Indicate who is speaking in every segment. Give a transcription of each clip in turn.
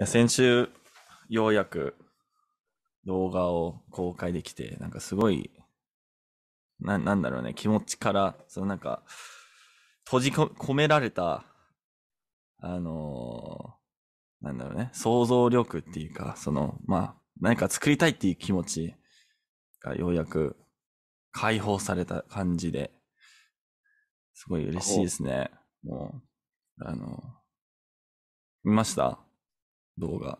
Speaker 1: や、先週、ようやく動画を公開できて、なんかすごい、な、なんだろうね、気持ちから、そのなんか、閉じ込められた、あのー、なんだろうね、想像力っていうか、その、まあ、何か作りたいっていう気持ちがようやく解放された感じで、すごい嬉
Speaker 2: しいですね。もう、あの、見ました動画、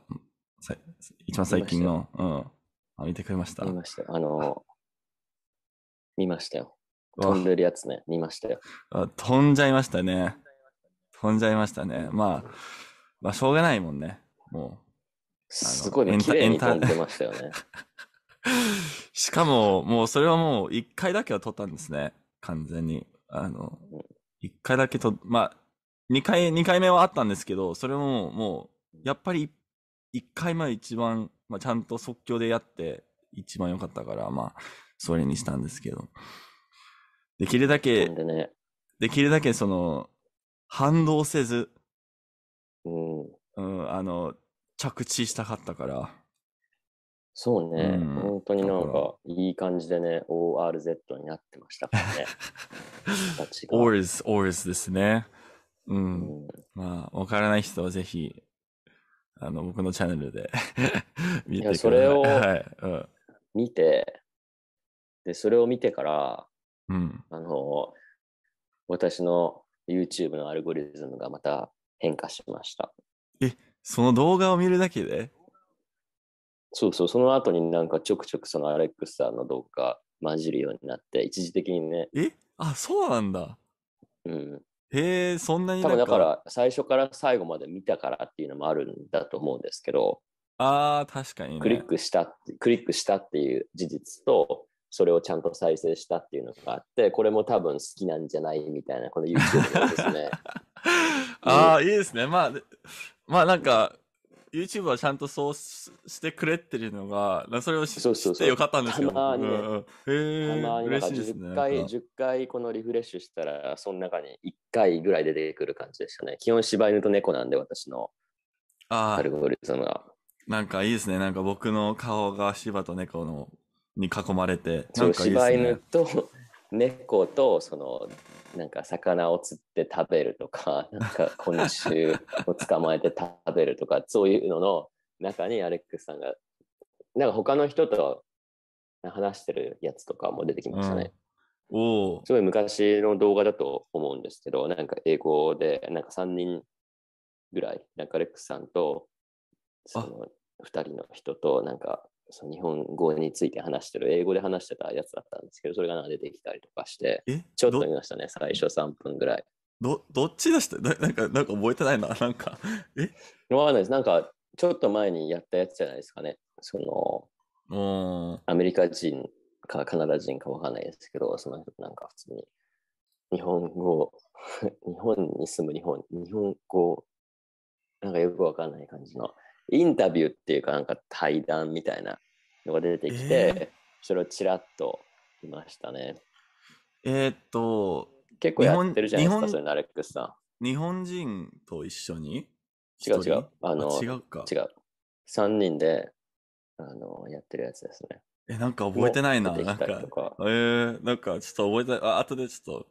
Speaker 2: さ一番最近の、うん。あ、見てくれました。見ました。あ
Speaker 3: の、
Speaker 1: 見ましたよ。飛んでるやつね、見ましたよ。あ飛んじゃいましたね。飛んじゃいましたね。まあ、まあ、しょうがないもんね。もう。すごい、ね、綺麗に飛んでましたよね。しかも、もうそれはもう一回だけは撮ったんですね。完全に。あの、一、回だけと、まあ、二回、二回目はあったんですけど、それももうやっぱり1回前一番、まあ、ちゃんと即興でやって一番良かったから、まあ、それにしたんですけど。できるだけ、ね、できるだけその、反動せず、うん、うん、あの、着地したかったから。
Speaker 3: そうね、うん、本当になんか、い
Speaker 1: い感じでね、
Speaker 3: ORZ にな
Speaker 1: ってましたからね。o r オー r s ですね。うん。うん、まあ、わからない人はぜひ、あの、僕のチャンネルで 見てください。それを、はいうん、見て、
Speaker 3: で、それを見てから、うん、あの、私の YouTube のアルゴリズムがまた変化しました。
Speaker 2: え、その動
Speaker 1: 画を見るだけで
Speaker 3: そうそう、その後になんかちょくちょくそのアレックスさんの動画混じるようになって、一時的にね。えあ、そうなんだ。うん。へえ、そんなに多分だから最初から最後まで見たからっていうのもあるんだと思うんですけど、
Speaker 1: ああ、確かに、ね、クリック
Speaker 3: したクリックしたっていう事実と、それをちゃんと再生したっていうのがあって、これも多分好きなんじゃないみたいな、この YouTube ですね。
Speaker 2: ああ、
Speaker 1: いいですね。まあ、まあなんか、YouTube はちゃんとそうしてくれてるのが、それを知ってよかったんですよ。たまに、
Speaker 3: ねうん
Speaker 2: えたまに10回、ね、
Speaker 3: 10回このリフレッシュしたら、その中に1回ぐらい出てくる感じでしたね。基本柴犬と猫なんで、私の
Speaker 2: アル
Speaker 1: ゴリズムが。なんかいいですね。なんか僕の顔が柴と猫のに囲まれて。なんかいい、ね、柴犬
Speaker 3: と猫とそのなんか魚を釣って食べるとか なんか昆虫を捕まえて食べるとかそういうのの中にアレックスさんがなんか他の人と話してるやつとかも出てきましたね。うん、おすごい昔の動画だと思うんですけどなんか英語でなんか3人ぐらいなんかアレックスさんとその2人の人となんかその日本語について話してる、英語で話してたやつだったんですけど、それがなんか出てきたりとかして、ちょっと見ましたね、最初3分ぐらい。
Speaker 1: どどっちだしたななんかなんか覚えてないな、なんか。えわかんな
Speaker 3: いです。なんか、ちょっと前にやったやつじゃないですかね。その、アメリカ人かカナダ人かわかんないですけど、そのなんか普通に日本語、日本に住む日本、日本語、なんかよくわかんない感じの。インタビューっていうかなんか対談みたいなのが出てきて、えー、それをちらっと見ましたね。えー、っと、結構やってるじゃないですか、それのアレックスさ
Speaker 1: ん。日本人と一緒に違う違う。あの違うか。
Speaker 3: 違う。3人であのやってるやつですね。
Speaker 1: え、なんか覚えてないな。なんか、えー、なんかちょっと覚えて、あ、後でちょっと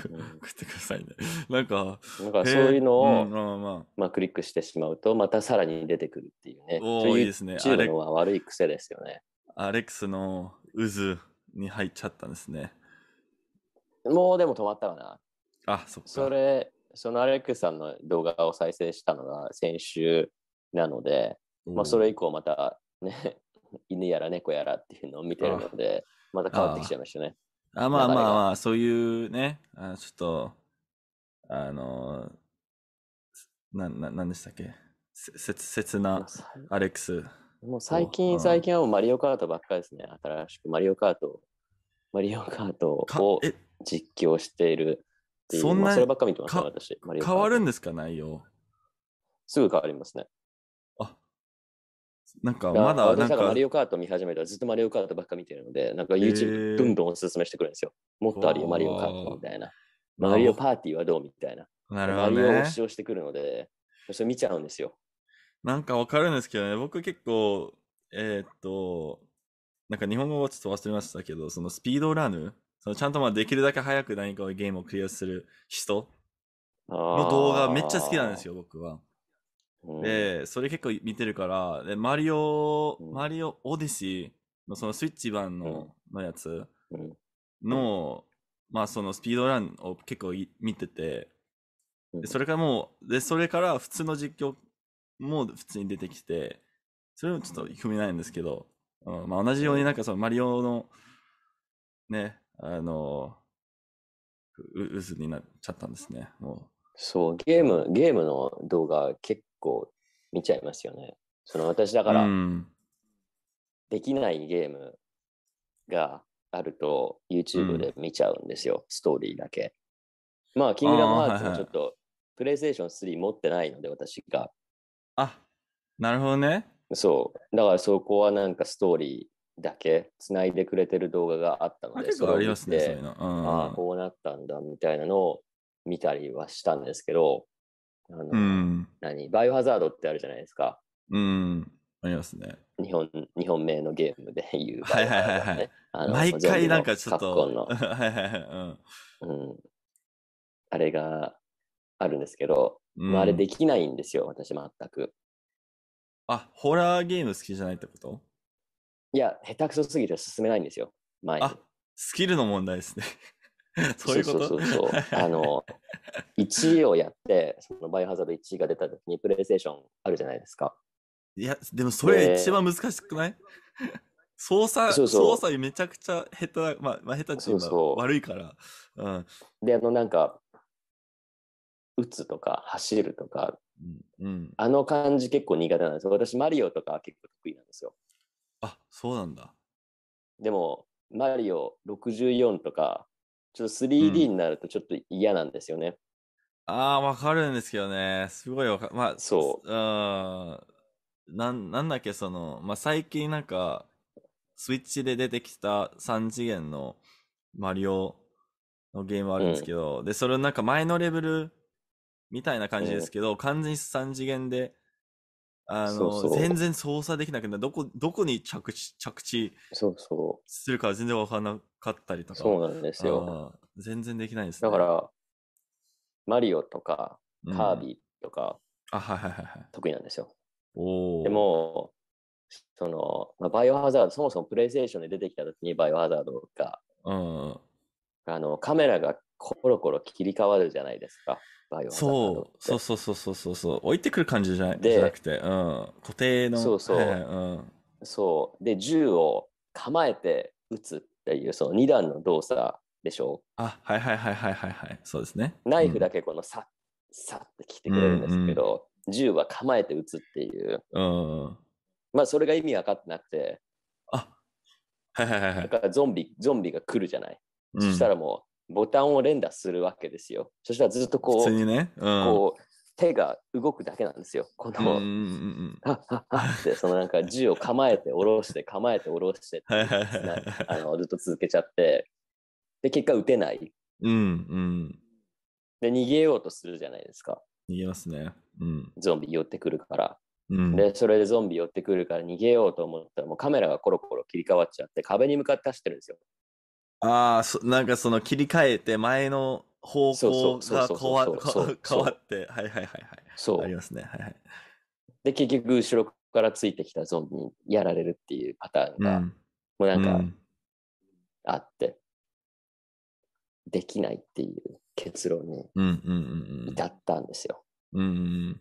Speaker 1: 送ってくださいね。なんか、なんかそういうのを、
Speaker 3: まあまあ、まあ、クリックしてしまうと、またさらに出てくるっていうね。おいいですね。中のは悪い癖ですよね。
Speaker 1: アレックスの渦に入っちゃったんですね。
Speaker 3: もうでも止まったかな。あ、そっか。それ、そのアレックスさんの動画を再生したのが先週なので、まあ、それ以降またね、犬やら猫やらっていうのを見てるので、また変わってきちゃいましたね。
Speaker 1: あまあまあまあ、そういうね、あちょっと、あのー、な、な、なんでしたっけせ、切なアレックス。
Speaker 3: もう最近、最
Speaker 1: 近はもうマリオカートばっかりですね。新
Speaker 3: しくマリオカート、マリオカートを実況しているっていう。そんな、まあ、そればっか
Speaker 1: 見てました、私。変わるんですか、内容。すぐ変わりますね。なんかまだなんか。マリ
Speaker 3: オカート見始めたらずっとマリオカートばっか見てるので、なんか YouTube どんどんおすすめしてくるんですよ。もっとあるよ、マリオカートみたいな。マリオパーティーはどうみたいな。
Speaker 1: なるほど、ね、マリ
Speaker 3: オをしてくるので、それ見ちゃうんですよ。
Speaker 1: なんかわかるんですけどね、僕結構、えー、っと、なんか日本語をちょっと忘れましたけど、そのスピードラヌ、そのちゃんとまあできるだけ早く何かをゲームをクリアする人の動画めっちゃ好きなんですよ、僕は。で、それ結構見てるから、で、マリオ、マリオオディシーのそのスイッチ版の、のやつの、まあそのスピードランを結構見てて、で、それからもう、で、それから普通の実況も普通に出てきて、それもちょっと踏めないんですけど、うん、まあ同じようになんかそのマリオの、ね、あの、う渦になっちゃったんですね、もう。そう、ゲーム、ゲームの動画結構
Speaker 3: 見ちゃいますよね。その私だから、できないゲームがあると YouTube で見ちゃうんですよ、うん、ストーリーだけ。まあ、キングダムハーツもちょっと、プレイステーション3持ってないので、私が。あ、なるほどね。そう。だからそこはなんかストーリーだけ繋いでくれてる動画があったので、結構ありますね、そういうの。うん、ああ、こうなったんだみたいなのを見たりはしたんですけど、あ
Speaker 2: の、うん、
Speaker 3: 何バイオハザードってあるじゃないですか。うん。ありますね。日本、日本名のゲームで言う、ね、はいはいはいはい。あの毎回なんかちょっと。
Speaker 1: はいはいはい。うん。うん、
Speaker 3: あれがあるんですけど、うん、まあ、あれできないんですよ、私全く。
Speaker 1: あ、ホラーゲーム好きじゃないってこといや、下手くそすぎて進めないんですよ、前あ、スキルの問題ですね そういうことそうそうそう あの、
Speaker 3: 1位をやって、そのバイオハザード1位が出た時にプレイステーションあるじゃない
Speaker 1: ですか。いや、でもそれ一番難しくない、操作そうそう、操作めちゃくちゃ下手、まあ、まあ、下手っていうか悪いから。そうそううん、で、あの、なんか、
Speaker 3: 打つとか走るとか、うん、うん、あの感じ結構苦手なんですよ。私、マリオとか結構得意なんですよ。
Speaker 1: あ、そうなんだ。
Speaker 3: でも、マリオ64とか、ちょっと 3D になるとちょっと嫌な
Speaker 1: んですよね。うん、ああ、わかるんですけどね。すごいわかまあ、そう。あなん、なんだっけ、その、まあ、最近なんか、スイッチで出てきた3次元のマリオのゲームあるんですけど、うん、で、それなんか前のレベルみたいな感じですけど、うん、完全に3次元で、あのそうそう、全然操作できなくて、どこ、どこに着地、着地するか全然わからな買ったりとか。そうなんですよ。全然できないです、ね、だから、マリオとか、カービィとか、うん、あはいはいはい、得意なんですよ。
Speaker 2: おで
Speaker 3: も、その、まあ、バイオハザード、そもそもプレイステーションで出てきたときにバイオハザードが、うん、あのカメラがコロコロ切り替わるじゃないですか。バイオハ
Speaker 1: ザードそうそうそうそうそうそう。置いてくる感じじゃじゃなくて、うん、固
Speaker 3: 定の。そうそう。うん、そうで、銃を構えて撃つっていうその2段の動作でしょう
Speaker 1: あはいはいはいはいはいはいそうですね
Speaker 3: ナイフだけこのさ、っさって
Speaker 2: 切ってくれるんですけど、
Speaker 3: うんうん、銃は構えて撃つって
Speaker 2: いううん
Speaker 3: まあそれが意味分かってなくてあはいはいはい、はい、だからゾンビゾンビが来るじゃない、うん、そしたらもうボタンを連打するわけですよそしたらずっとこう、ねうん、こう手が動くだけなんですよ。この、
Speaker 2: うんうん、
Speaker 3: あって、そのなんか銃を構えて下ろして、構えて下ろしてあの、ずっと続けちゃって、で、結果撃てない。
Speaker 2: うんうん。
Speaker 3: で、逃げようとするじゃないですか。
Speaker 1: 逃げますね。うん。
Speaker 3: ゾンビ寄ってくるから。うん、で、それでゾンビ寄ってくるから逃げようと思ったら、もうカメラがコロコロ切り替わっちゃって、壁に向かって走ってるんですよ。
Speaker 1: ああ、なんかその切り替えて前の方向
Speaker 3: が変わ変わって、はいはい
Speaker 1: はいはい。そう。ありますね。はいはい。
Speaker 3: で、結局、後ろからついてきたゾンビにやられるっていうパター
Speaker 2: ンが、うん、もうなんか、うん、
Speaker 3: あって、できないっていう結論に至ったんですよ。
Speaker 2: うんうんうん、でも、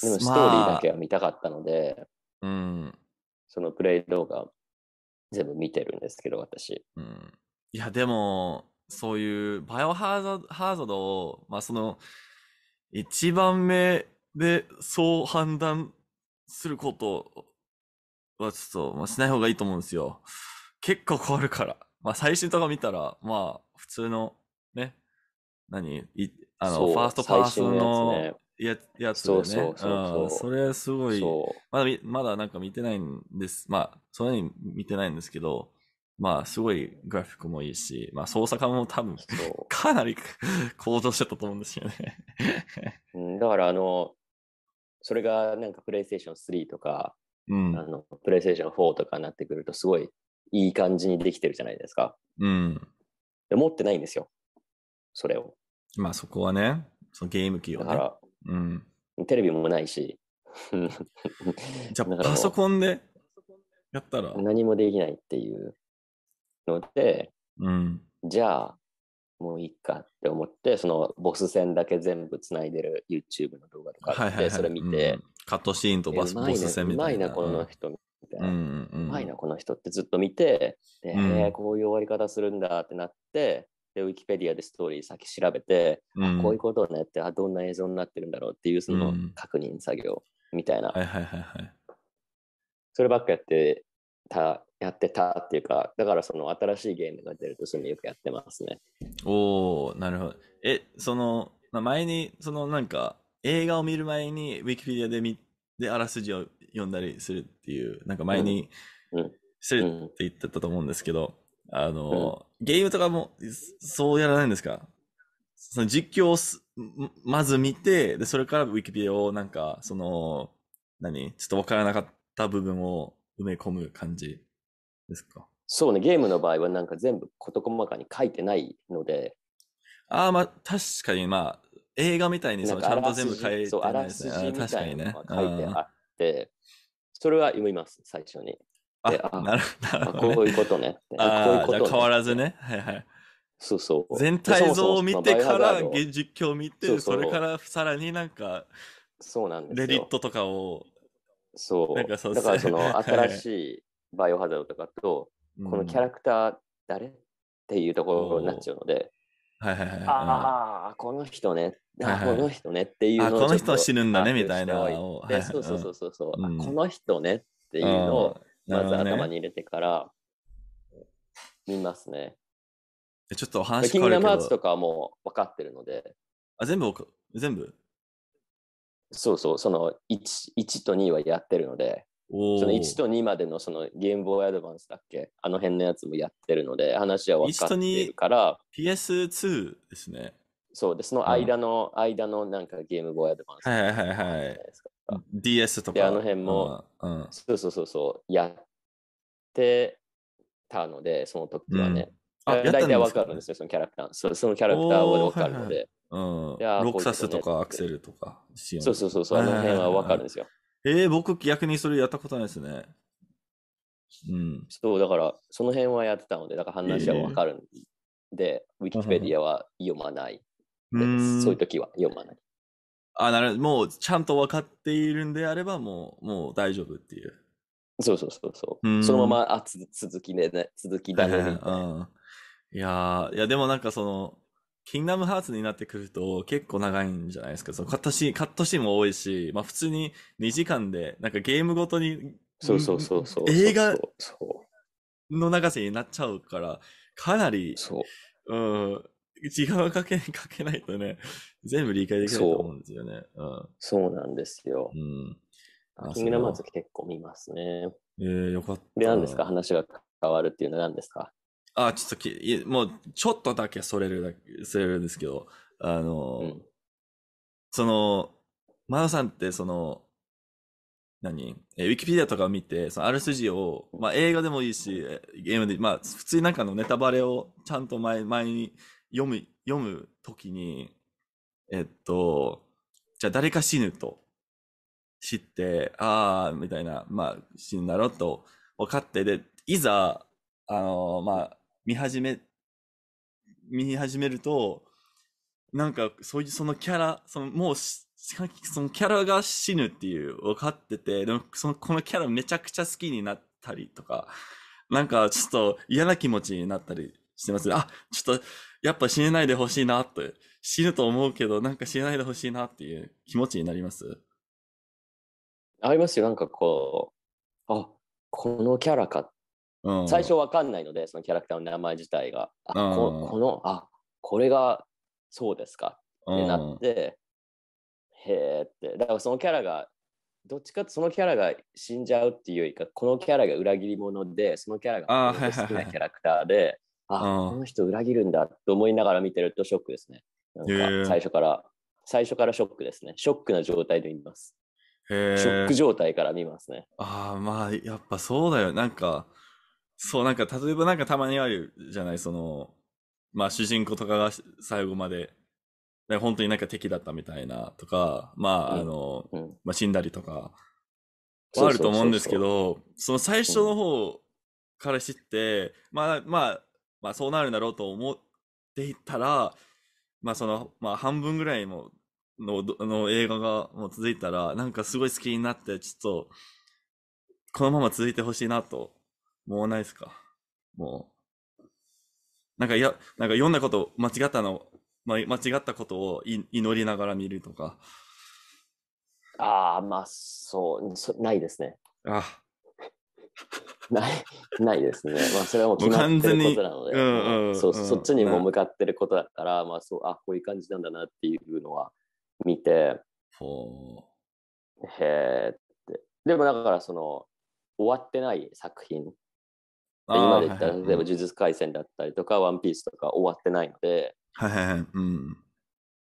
Speaker 2: ストーリーだけは
Speaker 3: 見たかったので、まあ、うん、そのプレイ動画、全部見てるんですけど、私。うん、
Speaker 1: いや、でも、そういうバイオハザードを、まあ、その、一番目でそう判断することはちょっと、まあ、しない方がいいと思うんですよ。結構変わるから。まあ、最新とか見たら、まあ、普通の、ね、何いあの、ファーストパーソンのややつでね。そうそうそうそれすごい、まだ、まだなんか見てないんです。まあ、そんなに見てないんですけど、まあ、すごいグラフィックもいいし、まあ、操作感も多分、かなり 向上してたと思うんですよね だから、あの、
Speaker 3: それがなんかプレイステーション3とか、うん、あのプレイステーション4とかになってくると、すごいいい感じにできてるじゃないですか。うん。で持ってないんですよ。それを。
Speaker 1: まあ、そこはね、そのゲーム機を、ね、だから、うん。テレビもないし。じ
Speaker 3: ゃあ、パソコンでやったら何もできないっていう。ので、うん、じゃあもういいかって思ってそのボス戦だけ全部つないでる YouTube の動画とかあって、はいはいはい、それ見て、うん、カットシーンとボス,、ボス戦みたいな。うまいなこの人うんうん、まいなこの人ってずっと見て、でうん、えこういう終わり方するんだってなってでウィキペディアでストーリー先調べて、うん、こういうことをねってあどんな映像になってるんだろうっていうその確認作業みたいな、そればっかやってたやってたっていうかだからその新しいゲームが出るとそぐにのよくやってますね
Speaker 1: おおなるほどえその前にそのなんか映画を見る前にウィキペディアで見であらすじを読んだりするっていうなんか前にするって言ってたと思うんですけど、うんうん、あの、うん、ゲームとかもそうやらないんですかその実況をまず見てでそれからウィキペディアをなんかその何ちょっと分からなかった部分を埋め込む感じですかそうね、
Speaker 3: ゲームの場合はなんか全部事細かに書いてないので。
Speaker 1: ああ、まあ確かにまあ映画みたいにそのちゃんと全部書いてないですね。あらすじみたいなの書いてあって、
Speaker 3: それは読みます、最初に。
Speaker 1: ああなるほど、ね、こういうことね。あこういうこと、ね、変わらずね。はいはい。そうそう。全体像を見てから、現実況を見て、それからさらになんか、そうなんですレディットとかを
Speaker 3: そう。そうだからその新しいバイオハザードとかと、このキャラクター誰、っていうところになっちゃうので、
Speaker 2: はいはいはい、あ
Speaker 3: あ、この人ね、この人ねっていうのをこの人死ぬんだねみたいな。そうそうそうそうこの人ねっていうのをまず頭に入れてから見ますね。ねちょっとお話キングダムハーツとかはもう分かってるので。あ、全部全部そうそう、その 1, 1と2はやってるので、その1と2までのそのゲームボーイアドバンスだっけあの辺のやつもやってるので、話は分かってるから。PS2 ですね。そうで、その間の、うん、間のなんかゲームボーイアドバンス。はいはいはい。DS とか。あの辺も、うんうん、そうそうそうそう、やってたので、その時
Speaker 2: はね。うん、あ大体分か
Speaker 3: るんですよ、そのキャラクター。そのキャラクターは分かるので。
Speaker 1: う
Speaker 2: ん。ロクサ
Speaker 3: ス
Speaker 1: とかアクセルとか、そうそうそうそ
Speaker 3: う、あの辺はわかるんです
Speaker 1: よ。ええー、僕逆にそれやったことないですね。うん。そう、だから、その辺は
Speaker 3: やってたので、だから話はわかるんで、ウィキペディアは読まないそういう時は読まない。
Speaker 1: あ、なるほど。もう、ちゃんと分かっているんであれば、もう、もう大丈夫っていう。そうそうそうそう。うそのまま、あ、つ続きでね、続きだね、ういはいいやいや、でもなんかその、キングダムハーツになってくると結構長いんじゃないですか。そのカットシーン、カットシーンも多いし、まあ普通に2時間で、なんかゲームごとに、そうそうそうそう。映画の長さになっちゃうから、かなり、そう。うん。時間かけ かけないとね、全部理解できないと思うんで
Speaker 3: すよね。そう,、うん、そうなんですよ。うん。あキングダムハーツ結構見ますね。
Speaker 1: ええー、よかった。で、何ですか
Speaker 3: 話が変わるっていうのは何です
Speaker 1: かあ、ちょっとき、もう、ちょっとだけそれるだけ、それるんですけど、あの、うん、その、マドさんって、その、何え、ウィキペディアとかを見て、そのある筋を、まあ映画でもいいし、ゲームで、まあ普通になんかのネタバレをちゃんと前、前に読む、読むときに、えっと、じゃあ誰か死ぬと知って、ああ、みたいな、まあ死んだろうと分かって、で、いざ、あのー、まあ、見始め、見始めると、なんか、そういう、そのキャラ、その、もう、そのキャラが死ぬっていう、分かってて、でも、その、このキャラめちゃくちゃ好きになったりとか、なんか、ちょっと嫌な気持ちになったりしてます。あ、ちょっと、やっぱ死ねないでほしいなって、死ぬと思うけど、なんか死ねないでほしいなっていう気持ちになります。あり
Speaker 3: ますよ、なんかこう、あ、このキャラかっ最初わかんないので、そのキャラクターの名前自体が、
Speaker 2: あ、うん、ここの、あ、
Speaker 3: これがそうですかってなって、うん、へえって、だからそのキャラが、どっちかってそのキャラが死んじゃうっていうよりか、このキャラが裏切り者で、そのキャラが好きなキャラクターで、あ、この人裏切るんだと思いながら見てるとショックですね。なんか最初から、最初からショックですね。ショックな状態で見ます。
Speaker 2: ショック状
Speaker 3: 態から見ますね。
Speaker 1: ああ、まあ、やっぱそうだよ。なんか、そう、なんか、例えばなんかたまにあるじゃない、その、まあ、主人公とかが最後まで、本当になんか敵だったみたいなとか、まあ、あの、うん、まあ、死んだりとか、はあると思うんですけど、その最初の方から知って、うん、まあ、まあ、まあ、そうなるんだろうと思っていたら、まあ、その、まあ、半分ぐらいもの、の映画がもう続いたら、なんかすごい好きになって、ちょっと、このまま続いてほしいなともうないですかもう。なんか、いや、なんか読んだこと、間違ったの、まあ、間違ったことを祈りながら見るとか。ああ、まあ、そうそ、ないですね。ああ。ない、
Speaker 3: ないですね。まあ、それはもう完全に、うんうん、そっちにも向かってることだから、まあ、そう、あ、こういう感じなんだなっていうのは見て、ほへえって。でも、だから、その、終わってない作品
Speaker 2: 今で言ったら、例えば呪術
Speaker 3: 廻戦だったりとか、ワンピースとか終わってないので、
Speaker 2: はいはいはい。うん。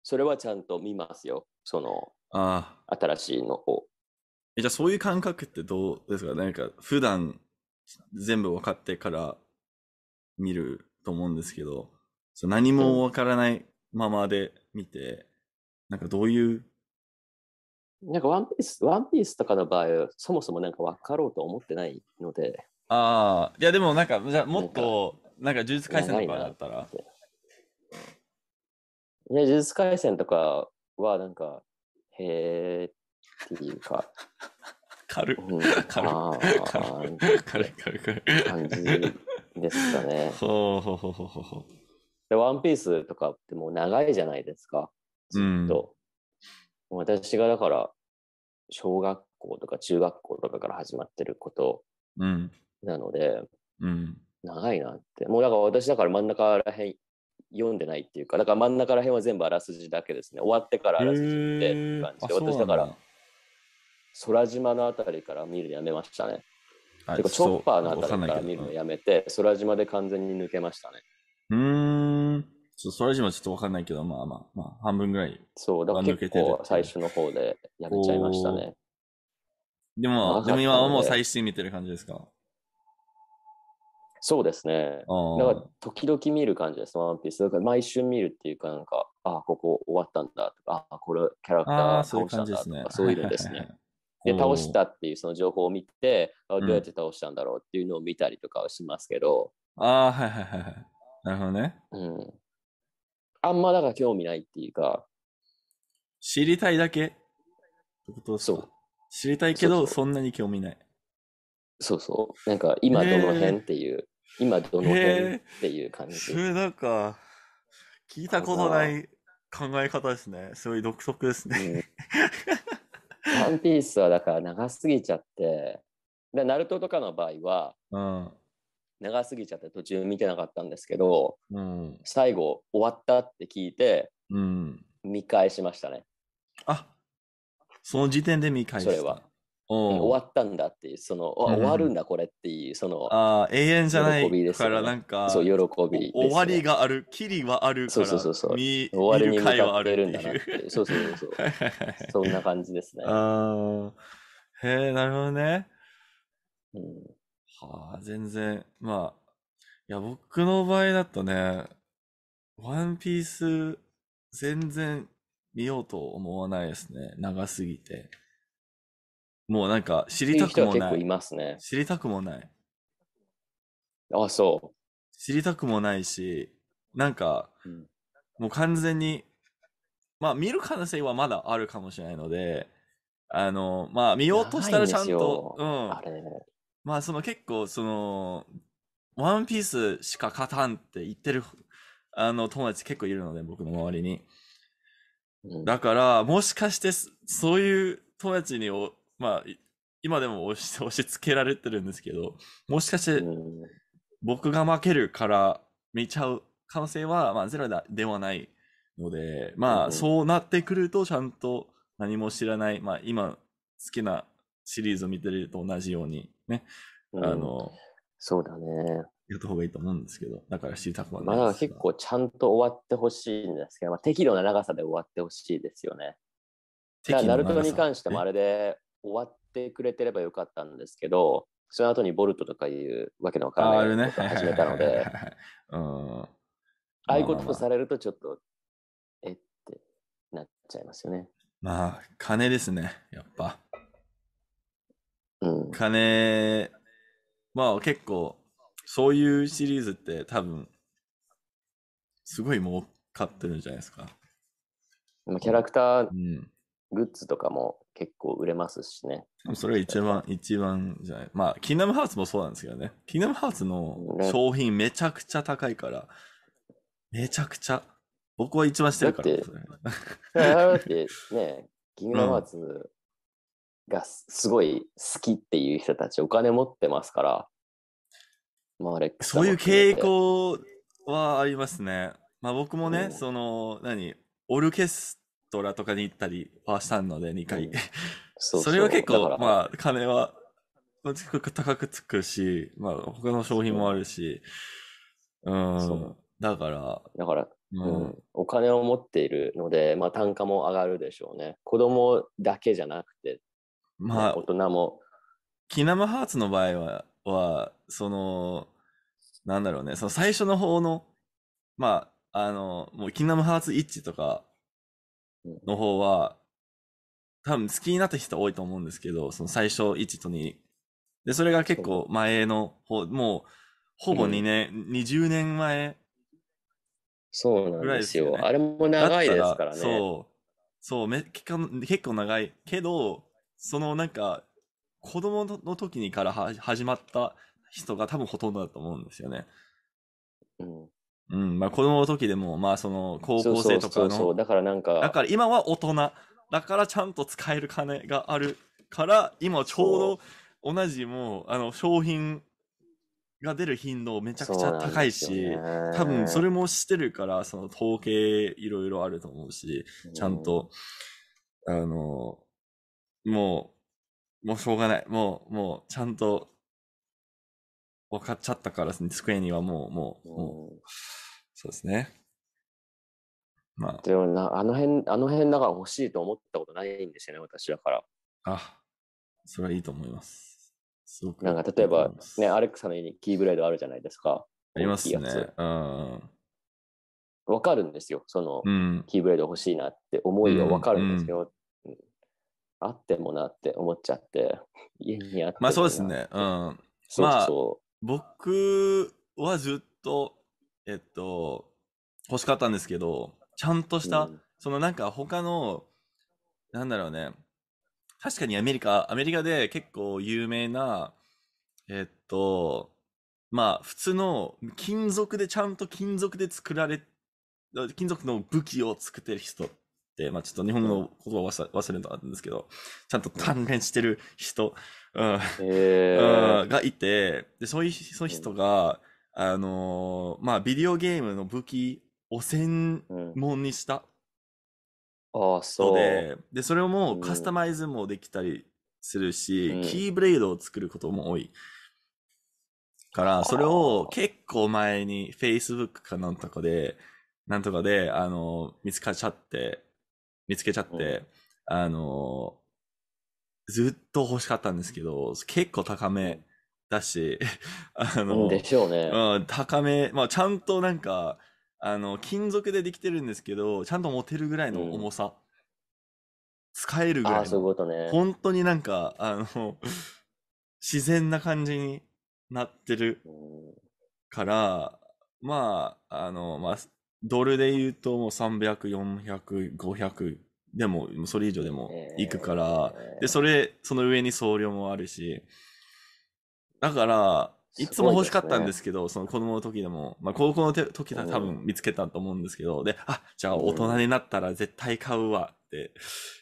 Speaker 3: それはちゃんと見ますよ。
Speaker 1: その、あ新しいのを。え、じゃあそういう感覚ってどうですかなんか、普段全部分かってから見ると思うんですけど、そ何も分からないままで見て、うん、なんかどういう
Speaker 3: なんかワンピース、ワン
Speaker 1: ピースとかの場合、
Speaker 3: そもそもなんか分かろうと思ってないので。
Speaker 1: ああ、いやでもなんか、じゃもっと、なんか呪術廻戦とかだったら。いや、
Speaker 3: 呪術廻戦とかはなんか、へえっていうか。
Speaker 2: 軽うん、軽軽。ー軽軽い軽い軽い。感じです
Speaker 1: かね。ほうほうほうほうほうほ
Speaker 3: で、ワンピースとかってもう長いじゃないですか。
Speaker 2: ずっと。
Speaker 3: もう私がだから、小学校とか中学校とかから始まってることう。うん。なので、うん、長いなって。もうだから私だから真ん中らへん読んでないっていうか、だから真ん中らへんは全部あらすじだけですね。終わってからあらすじっ
Speaker 4: て感じで、私だから、
Speaker 3: 空島のあたりから見るのやめましたね。てか、チョッパーのあたりから見るのやめて、空島で完
Speaker 1: 全に抜けましたね。
Speaker 2: うん。
Speaker 1: 空島ちょっとわかんないけど、まあまあ、まあ、半分ぐらい。そう、だから結構最初の方で
Speaker 2: やめちゃいましたね。
Speaker 1: でも、でも今はもう最新見てる感じですか
Speaker 3: そうですね。だから時々見る感じです、ワンピース。だから毎週見るっていうか、なんか、ああ、ここ終わったんだとか、ああ、これキャラクター倒したんだとか、そういうのですね。で、倒したっていうその情報を見て、あどうやって倒したんだろうっていうのを見たりとかはしますけど。
Speaker 1: うん、ああ、はいはいはい。なるほどね。うん。
Speaker 3: あんまだから興味ないっていうか。
Speaker 1: 知りたいだけってことそう。知りたいけど、そんなに興味ない。
Speaker 3: そうそう。なんか、今どの辺っていう、今
Speaker 1: どの辺っ
Speaker 3: ていう感じ。そ
Speaker 1: れなんか、聞いたことない考え方ですね。
Speaker 3: すごい独特ですね。ワ、ンピースはだから長すぎちゃって、でナルトとかの場合は、うん、長すぎちゃって途中見てなかったんですけど、うん、最後終わったって聞いて、うん、見返しましたね。あその時点で見返した。それは。終わったんだっていう、その、うん、終わるんだこれっていう、その、ああ、永遠じゃないからなんか、ね、そう、喜び、ね、終わり
Speaker 1: がある、きりはあるから、そうそうそう見終わりに向かってるんだなってそうそうそう。そんな感じですね。あへえ、なるほどね。うん、はあ、全然、まあ、いや、僕の場合だとね、ワンピース、全然見ようと思わないですね。長すぎて。もうなんか知りたくもない。知りたくもない。あ、そう。知りたくもないし、なんか、うん、もう完全に、まあ見る可能性はまだあるかもしれないので、あの、まあ見ようとしたらちゃんと、んうん。あれまあその結構その、ワンピースしか勝たんって言ってる、あの友達結構いるので、僕の周りに。だから、もしかして、そういう友達におまあ、今でも押し押し付けられてるんですけど、もしかして僕が負けるから見ちゃう可能性は、まあ、ゼロではないので、まあ、そうなってくると、ちゃんと何も知らない、まあ、今好きなシリーズを見てると同じようにね、あの、そうだね。やった方がいいと思うんですけど、だから知りたくはないまあ、結
Speaker 3: 構ちゃんと終わってほしいんですけど、まあ、適度な長さで終わってほしいですよね。なるとに関してもあれで終わってくれてればよかったんですけど、その後にボルトとかいうわけのわからないことを始めたので、あ、あいうことをされるとちょっと、えって
Speaker 1: なっちゃいますよね。まあ、金ですね、やっぱ。うん、金、まあ結構、そういうシリーズって多分、すごい儲かってるんじゃないですか。
Speaker 3: キャラクターグッズとかも結構売れますしね。
Speaker 1: それが一番、一番じゃない。まあ、キングダムハーツもそうなんですけどね。キングダムハーツの商品めちゃくちゃ高いから、めちゃくちゃ。僕は一番してるから。だ
Speaker 3: って、ってね、キングダムハーツがすごい好きっていう人たち、お金持ってますから。まあ、あれ。そういう傾
Speaker 1: 向はありますね。まあ僕もね、うん、その、何、オルケスドラとかに行ったりはしたので、2回。うん、そう それは結構、まあ、金は高くつくし、まあ、他の商品もあるし、うん。だから。だから、うん、うん、お金を持っているので、
Speaker 3: まあ、単価も上がるでしょうね。子供だけじゃなくて、
Speaker 1: まあ、大人も。キナムハーツの場合は、はその、なんだろうね、その最初の方の、まあ、あの、もうキナムハーツ1とかの方は、多分好きになった人多いと思うんですけど、その最初1と2。で、それが結構前の方、もう、ほぼ2年、うん、20年前そうなんですよ。あれも長いですからね。そう。そうめ結構、結構長い。けど、そのなんか、子供の時にから始まった人が多分ほとんどだと思うんですよね。うん。うん、まあ子供の時でも、まあその高校生とかの。そうそうだからなんか。だから今は大人。だからちゃんと使える金があるから、今ちょうど同じもう、あの、商品が出る頻度めちゃくちゃ高いし、多分それもしてるから、その統計いろいろあると思うし、ちゃんと、
Speaker 2: うん、あの、もう、もうしょうがな
Speaker 1: い。もう、もう、ちゃんと分かっちゃったから、机にはもう、
Speaker 2: もう、もう、そうですね。まあ。でもな、あの
Speaker 1: 辺、
Speaker 3: あの辺だから欲しいと思ったことないんですよね、私だから。
Speaker 2: あ、それはいいと
Speaker 1: 思います。すごく。なんか例えば、
Speaker 3: ね、アレックさんの家にキーブレードあるじゃないですか。ありますね。うん。わかるんですよ。その、うん、キーブレード欲しいなって思いはわかるんですよ。うんうんあってもなって思っちゃって、
Speaker 1: 家にあってまあそうですね。うん。そうそうまあ、僕はずっとえっと、欲しかったんですけど、ちゃんとした、うん、そのなんか他の、なんだろうね、確かにアメリカ、アメリカで結構有名な、えっと、まあ普通の金属でちゃんと金属で作られ、金属の武器を作ってる人って、まあちょっと日本の言葉忘れたんですけど、ちゃんと鍛錬してる人、うん、
Speaker 4: えー、が
Speaker 1: いて、で、そういう、そういう人が、あのー、まあ、ビデオゲームの武器を専門にしたああ、のそで、う。で、それをもうカスタマイズもできたりするし、うんキーブレードを作ることも多いから、それを結構前に Facebook かなんとかで、なんとかで、あの、見つかっちゃって、見つけちゃっうんて、あの、ずっと欲しかったんですけど、結構高めだし、あの、でしょうね。うん、高め、まあちゃんとなんか、あの、金属でできてるんですけど、ちゃんと持てるぐらいの重さ。うん、使えるぐらいあそ
Speaker 3: ういうことね。本
Speaker 1: 当になんか、あの、自然な感じになってるから、まあ、あの、まあ、ドルで言うともう300、400、500でも、それ以上でもいくから、えー、で、それ、その上に送料もあるし、だから、いつも欲しかったんですけど、ね、その子供の時でも、まあ高校の時は多分見つけたと思うんですけど、で、あ、じゃあ大人になったら絶対買うわって、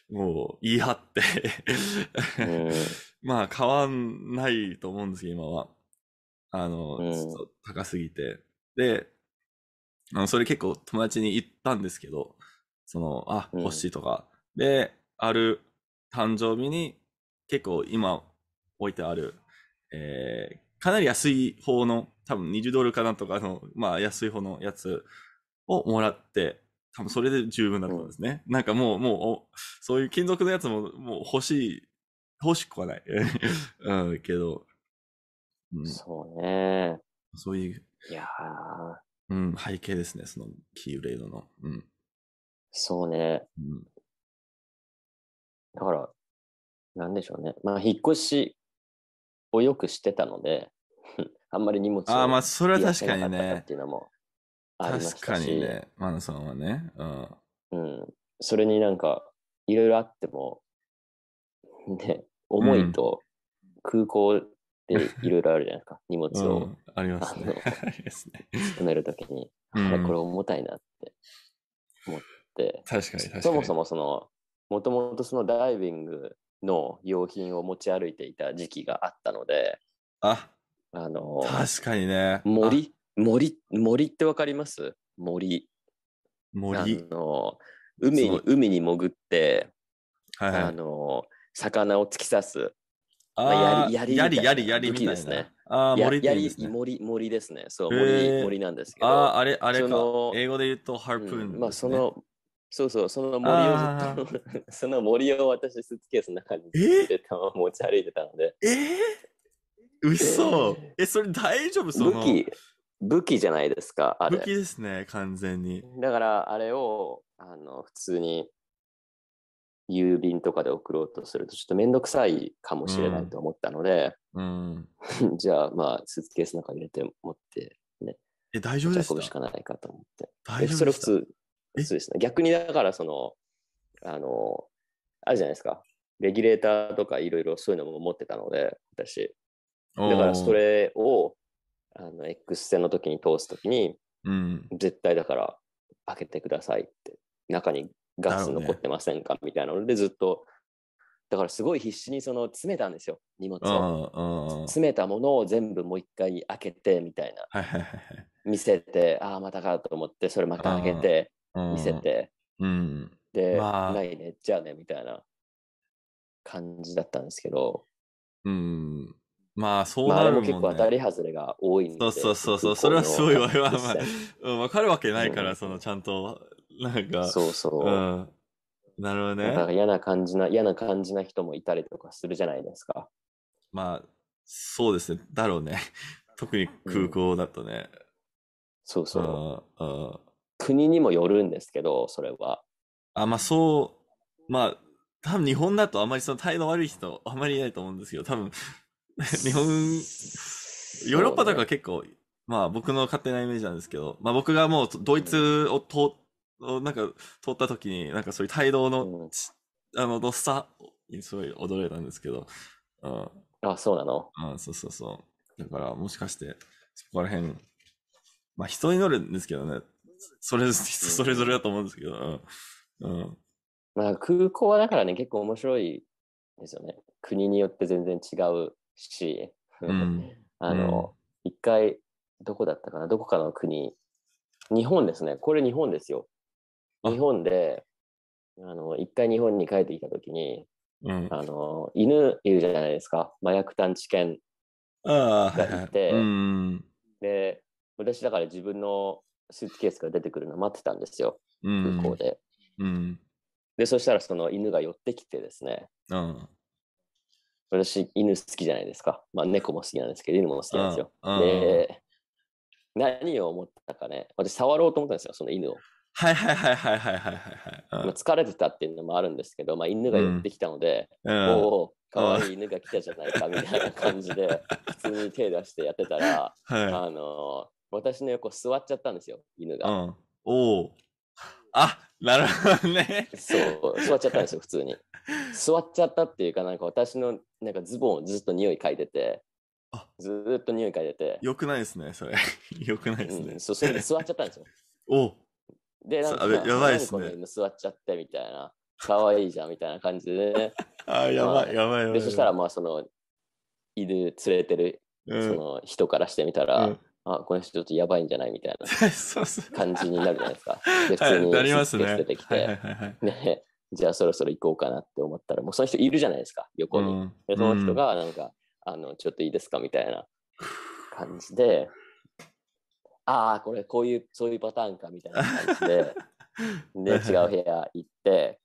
Speaker 1: もう言い張って まあ買わないと思うんですけど、今は。あの、ちょっと高すぎて。で、あのそれ結構友達に言ったんですけど、その、あ、欲しいとか。で、ある誕生日に結構今置いてあるえー、かなり安い方の、多分20ドルかなとかの、まあ安い方のやつをもらって、多分それで十分だ思うんですね。うん、なんかもう、もう、そういう金属のやつも、もう欲しい、欲しくはない。うん、けど。うん、そうね。そういう。
Speaker 2: いやうん、背景ですね、そのキーブレードの。うん。そうね。うん、だから、なんでしょうね。まあ、引っ越し
Speaker 3: をよくしてたので、あんまり荷物をあまあそれは確かにね。っていうのも
Speaker 2: ありましたし確かにね、マナさんはね。うん。うん、そ
Speaker 3: れになんか、いろいろあっても、ね、思いと空港でいろいろあるじゃないですか、うん、荷物を、うん。ありますね。あ りますね。詰めるときに、あこれ重たいなって思って。確かに確かに。そもそもその、もともとそのダイビングの用品を持ち歩いていた時期があったので、あ、あの確かにね。森、森、森ってわかります森。森。あの海に、海に潜って、はい、はい、あの魚を突き刺す。ああ、やり、やり、やり、やり、ね、ああ、森です、ね。森、森ですね。そう、森、森なんですけど。あ
Speaker 1: あ、あれ、あれか。英語で言うと、ハープーン、ねまあ、その、そうそう、その
Speaker 2: 森を
Speaker 3: その森を私、スーツケースの中に入れたえ持ち歩いてたので。え
Speaker 1: ー、嘘
Speaker 3: え、それ大丈夫その武器、武器じゃないです
Speaker 1: か、あれ。武器ですね、完全に。
Speaker 3: だから、あれを、あの、普通に、郵便とかで送ろうとすると、ちょっとめんどくさいかもしれないと思ったので、うん、じゃあ、まあ、スーツケースの中に入れて持って、ね。え、大丈夫ですかしかないかと思って。大丈夫それ普通、そうですね。逆にだから、その、あの、あるじゃないですか。レギュレーターとかいろいろそういうのも持ってたので、私。だからそれを、あの、X 線の時に通す時に、うん、絶対だから開けてくださいって、中にガス残ってませんか、ね、みたいなのでずっと、だからすごい必死にその詰めたんですよ、荷物
Speaker 2: を。詰
Speaker 3: めたものを全部もう一回開けてみたいな。見せて、ああ、またかと思って、それまた開けて、見せて、うん、で、まあ、ないね、じゃあね、みたいな感じだったんですけど、
Speaker 2: うん、まあそうなるもんね。結構当たり
Speaker 1: 外れが
Speaker 3: 多
Speaker 2: いんで。そうそうそうそう、それはすごいわ、ま
Speaker 1: あ まあ、わかるわけないから、うん、そのちゃんと、なんか。そうそう。うん、
Speaker 3: なるほどね。なんか嫌な感じな、嫌な感じな人もいたりとかするじゃないですか。
Speaker 1: まあ、そうですね。だろうね。特に空港だとね。うん、そうそう。国にもよるんですけど、それは。あ、まあそう、まあ、多分日本だとあまりその態度悪い人、あまりいないと思うんですけど、多分、日本、ヨーロッパとか結構、ね、まあ僕の勝手なイメージなんですけど、まあ僕がもうドイツを通、うん、なんか通った時に、なんかそういう態度の、うん、あの、どっさにすごい驚いたんですけど、うん、あ、そうなのうん、そうそうそう。だからもしかして、そこら辺、まあ人に乗るんですけどね、それ、それぞれだと思うんですけど。うん。
Speaker 3: まあ、空港はだからね、結構面白いですよね。国によって全然違うし、うん、あの、一、うん、回、どこだったかな、どこかの国、日本ですね。これ日本ですよ。日本で、あの、一回日本に帰ってきたときに、うん、あの、犬いるじゃないですか。麻薬探知犬
Speaker 2: がいて、
Speaker 3: で、私だから自分のスーツケースが出てくるの待ってたんですよ、うん、空港で。うん、で、そしたらその犬が寄ってきてですね、うん、私、犬好きじゃないですか。まあ、猫も好きなんですけど、犬も好きなんですよ。で、何を思ったかね、私、触ろうと思ったんですよ、その犬を。はいはいはいはいはいはい、まあ、疲れてたっていうのもあるんですけど、まあ、犬が寄ってきたので、うん、おお、かわいい犬が来たじゃないかみたいな感じで、普通に手出してやってたら、はい、あの私の横座っちゃったんですよ、犬が。うん、おあなるほどね。そう、座っちゃったんですよ、普通に。座っちゃったっていうか、なんか私のなんかズボンをずっと匂
Speaker 1: い嗅いでて、
Speaker 3: ずっと匂い嗅いでて。
Speaker 1: よくないですね、それ。よ くないですね。うん、そう、それで座っちゃったんですよ。お
Speaker 3: で、なんか、やばいですね。座っちゃってみたいな。可愛いじゃんみたいな感じでね。あ、やばい、やばい、で、そしたら、まあ、その、犬連れてる、その人からしてみたら、うんあこの人ちょっとやばいんじゃないみたいな 感じになるじゃないですか。で普通にスッて捨ててきて、ね、じゃあそろそろ行こうかなって思ったら、もうその人いるじゃないですか、横に。うん、その人が、なんか、あの、ちょっといいですかみたいな感じで、ああ、これ、こういう、そういうパターンかみたいな感じで、で、違う部屋行って、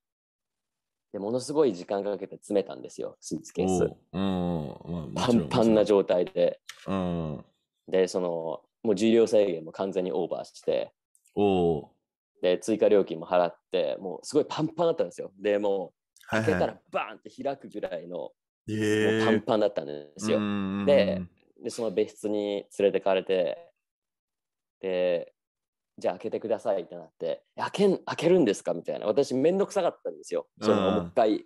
Speaker 3: でものすごい時間かけて詰めたんですよ、スーツケース。うん、パンパンな状態で。うんで、その、もう重量制限も完全にオーバーして、おで、追加料金も払って、もうすごいパンパンだったんですよ。で、もう、開けたらバーンって開くぐらいの、は
Speaker 4: いはい、パン
Speaker 3: パンだったんですよ。でで、その別室に連れてかれて、で、じゃあ開けてくださいってなって、開けん開けるんですかみたいな。私、めんどくさかったんですよ。そのもう一回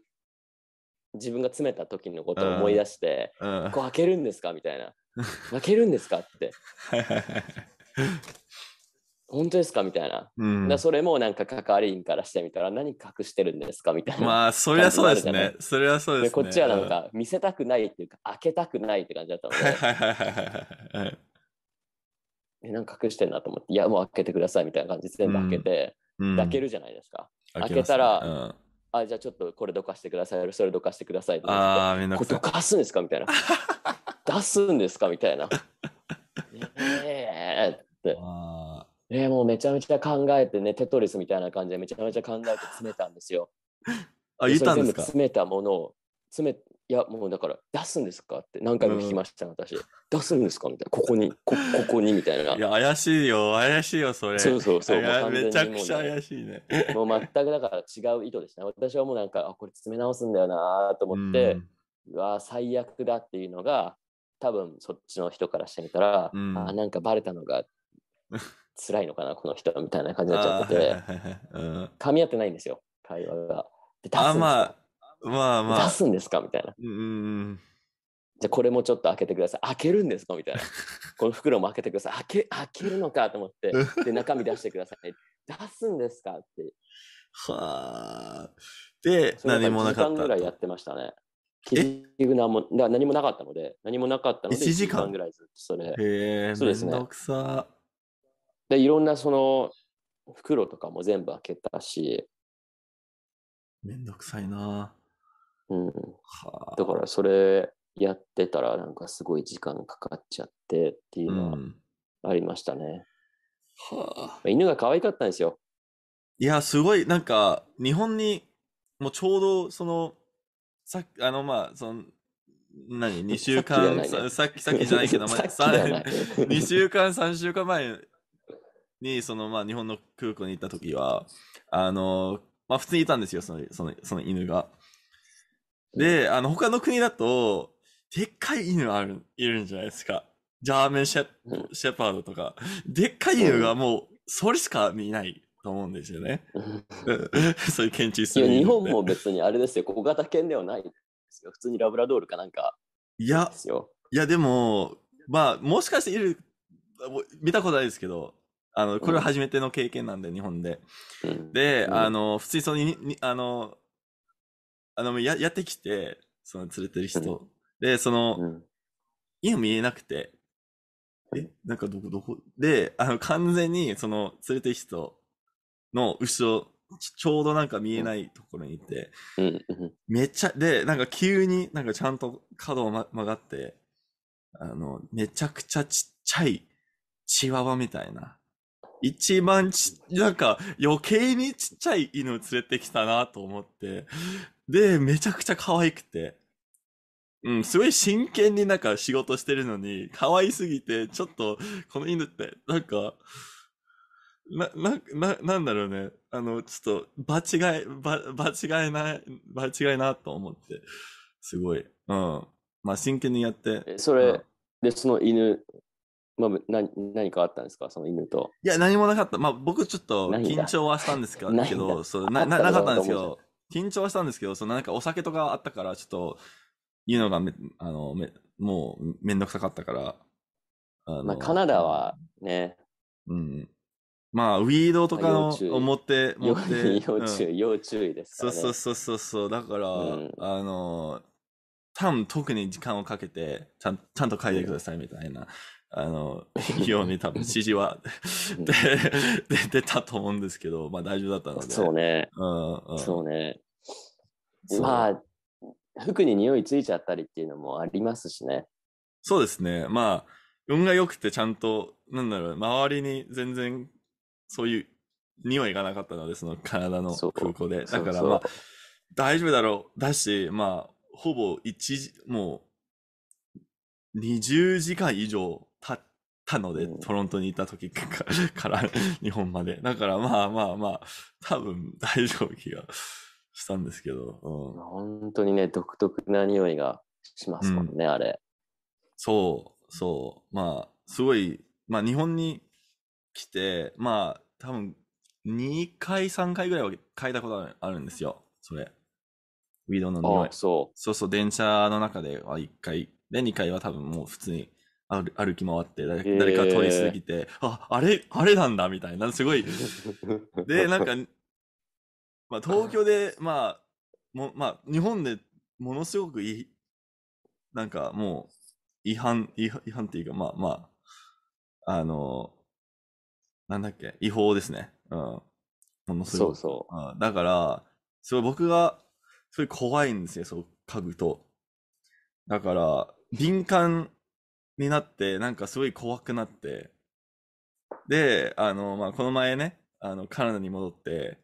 Speaker 3: 自分が詰めた時のことを思い出して、うんこう開けるんですかみたいな。開 けるんですかって。本当ですかみたいな。うん、だそれもなんかわり員からしてみたら何隠してるんですかみたいな。まあ、そりゃそうですね。
Speaker 1: そりゃそうですね。こっちはなんか
Speaker 3: 見せたくないっていうか、開けたくないって感じだったので。え、なんか隠してんなと思って、いや、もう開けてくださいみたいな感じで全部開けて、うん、抱けるじゃないですか。開けたら、あ、じゃあちょっとこれどかしてください、それどかしてくださいああ、みんな。どかすんですかみたいな。出すんですかみたいな。ええって。えー、もうめちゃめちゃ考えてね、テトリスみたいな感じでめちゃめちゃ考えて詰めたんですよ。あ、言ったんですか詰めたものを、詰め、いやもうだから出すんですかって何回も聞きました、私、うん、出すんですかみたいなここにここにみたいないや怪し
Speaker 1: いよ怪しいよそれそうそうそうめちゃくちゃ
Speaker 3: 怪しいねもう全くだから違う意図でした私はもうなんかあこれ詰め直すんだよなと思って、うん、わ最悪だっていうのが多分そっちの人からしてみたら、うん、あなんかバレたのが 辛いのかなこの人みたいな感じになっちゃっ
Speaker 4: てて、うん、
Speaker 3: 噛み合ってないんですよ会話がで出すんですかまあまあ。出すんですかみたいな。うん。じゃあこれもちょっと開けてください。開けるんですかみたいな。この袋も開けてください。開け、開けるのかと思って。で、中身出してください。出すんですかって。はあ。で、何もなかった。1時間ぐらいやってましたね。結局何もだ何もなかったので、何もなかったので、1時間ぐらいずっとそれ。へえ、そうですね。で、いろんなその袋とかも全部開けたし。
Speaker 1: めんどくさいな。うん、はあ、だからそれやって
Speaker 3: たらなんかすごい時間かかっちゃってっていうのはありましたね。
Speaker 4: うん、は
Speaker 1: あ、犬が可愛かったんですよ。いや、すごいなんか日本にもうちょうどそのさあのまあその何2週間さっきさっきじゃないけど、まあ、2週間3週間前にそのまあ日本の空港に行った時はあのまあ普通にいたんですよそのそのその犬が。で、あの、他の国だと、でっかい犬ある、いるんじゃないですか。ジャーメンシェ,、シェパードとか。でっかい犬がもう、それしか見ないと思うんですよね。そういう検知する。日本も別にあれですよ、小型
Speaker 3: 犬ではないですよ。普通にラブラドールかなんか。
Speaker 1: いや、いやでも、まあ、もしかしている、見たことないですけど、あの、これは初めての経験なんで、日本で。で、うん、あの、普通にそのに、あの、あの、や、やってきて、その連れてる人。うん、で、その、うん、家見えなくて、え、なんかどこ、どこ、で、あの、完全に、その、連れてる人の後ろ、ちょうどなんか見えないところにいて、めっちゃ、で、なんか急になんかちゃんと角を、ま、曲がって、あの、めちゃくちゃちっちゃいチワワみたいな。一番ち、なんか余計にちっちゃい犬連れてきたなと思って、で、めちゃくちゃ可愛くて。うん、すごい真剣になんか仕事してるのに、可愛すぎて、ちょっと、この犬って、なんか、な、な、な、なんだろうね。あの、ちょっと、場違い、場、場違いな、場違いなと思って、すごい。うん。まあ、真剣にやって。それ、うん、で、その犬、まあ、何何かあったんですかその犬と。いや、何もなかった。まあ、僕ちょっと 緊張はしたんですけど、そうななかったんですけど、緊張したんですけど、そのなんかお酒とかあったから、ちょっと、言うのがめ、あの、め、もうめんどくさかったから、あまあ、カナダはね、うん。まあ、ウィードとかの思って、持って。要注意、うん、要注意ですから、ね、そうそうそうそう。だから、うん、あの、多分特に時間をかけて、ちゃんちゃんと書いてくださいみたいなあの、よ うに多分指示は出たと思うんですけど、まあ大丈夫だったの
Speaker 3: で。そうね。
Speaker 2: うんうん、そう
Speaker 1: ね。
Speaker 3: まあ、服に匂いついちゃったりっていうのもありますし
Speaker 1: ね。そうですね。まあ、運が良くてちゃんと、なんだろう、周りに全然そういう匂いがなかったので、その体の空港で。だからまあ、大丈夫だろう。だし、まあ、ほぼ一時、もう、20時間以上たので、トロントにいた時から日本まで。だからまあまあまあ、多分大丈夫気がしたんですけど。うん、本当にね、独特な匂いがしますもんね、うん、あれ。そう、そう。まあ、すごい、まあ日本に来て、まあ多分2回、3回ぐらいは嗅いだことあるんですよ、それ。ウィードの匂い。そう。そうそう、電車の中では1回、で2回は多分もう普通に 歩き回って誰か通り過ぎて、えー、ああれあれなんだみたいなすごいで なんか、まあ、東京でまあもまあ日本でものすごくいなんかもう違反違反っていうかまあまああのなんだっけ違法ですねうんものすごくそう、うん、だからすごい僕がすごい怖いんですよそう家具とだから敏感になって、なんかすごい怖くなって、で、あの、まあ、この前ね、あの、カナダに戻って、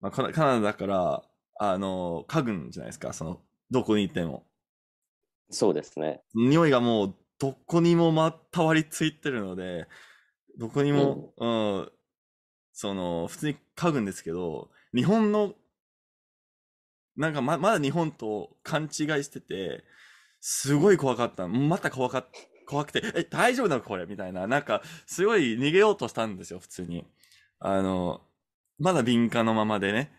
Speaker 1: まあ、カナダだから、あの、家具じゃないですか、その、どこに行っても。そうですね。匂いがもう、どこにもまたわりついてるので、どこにも、うん、うん、その、普通に家んですけど、日本の、なんかま、まだ日本と勘違いしてて、すごい怖かった。また怖かっ怖くて、え、大丈夫なのこれみたいな。なんか、すごい逃げようとしたんですよ、普通に。あの、まだ敏感のままでね。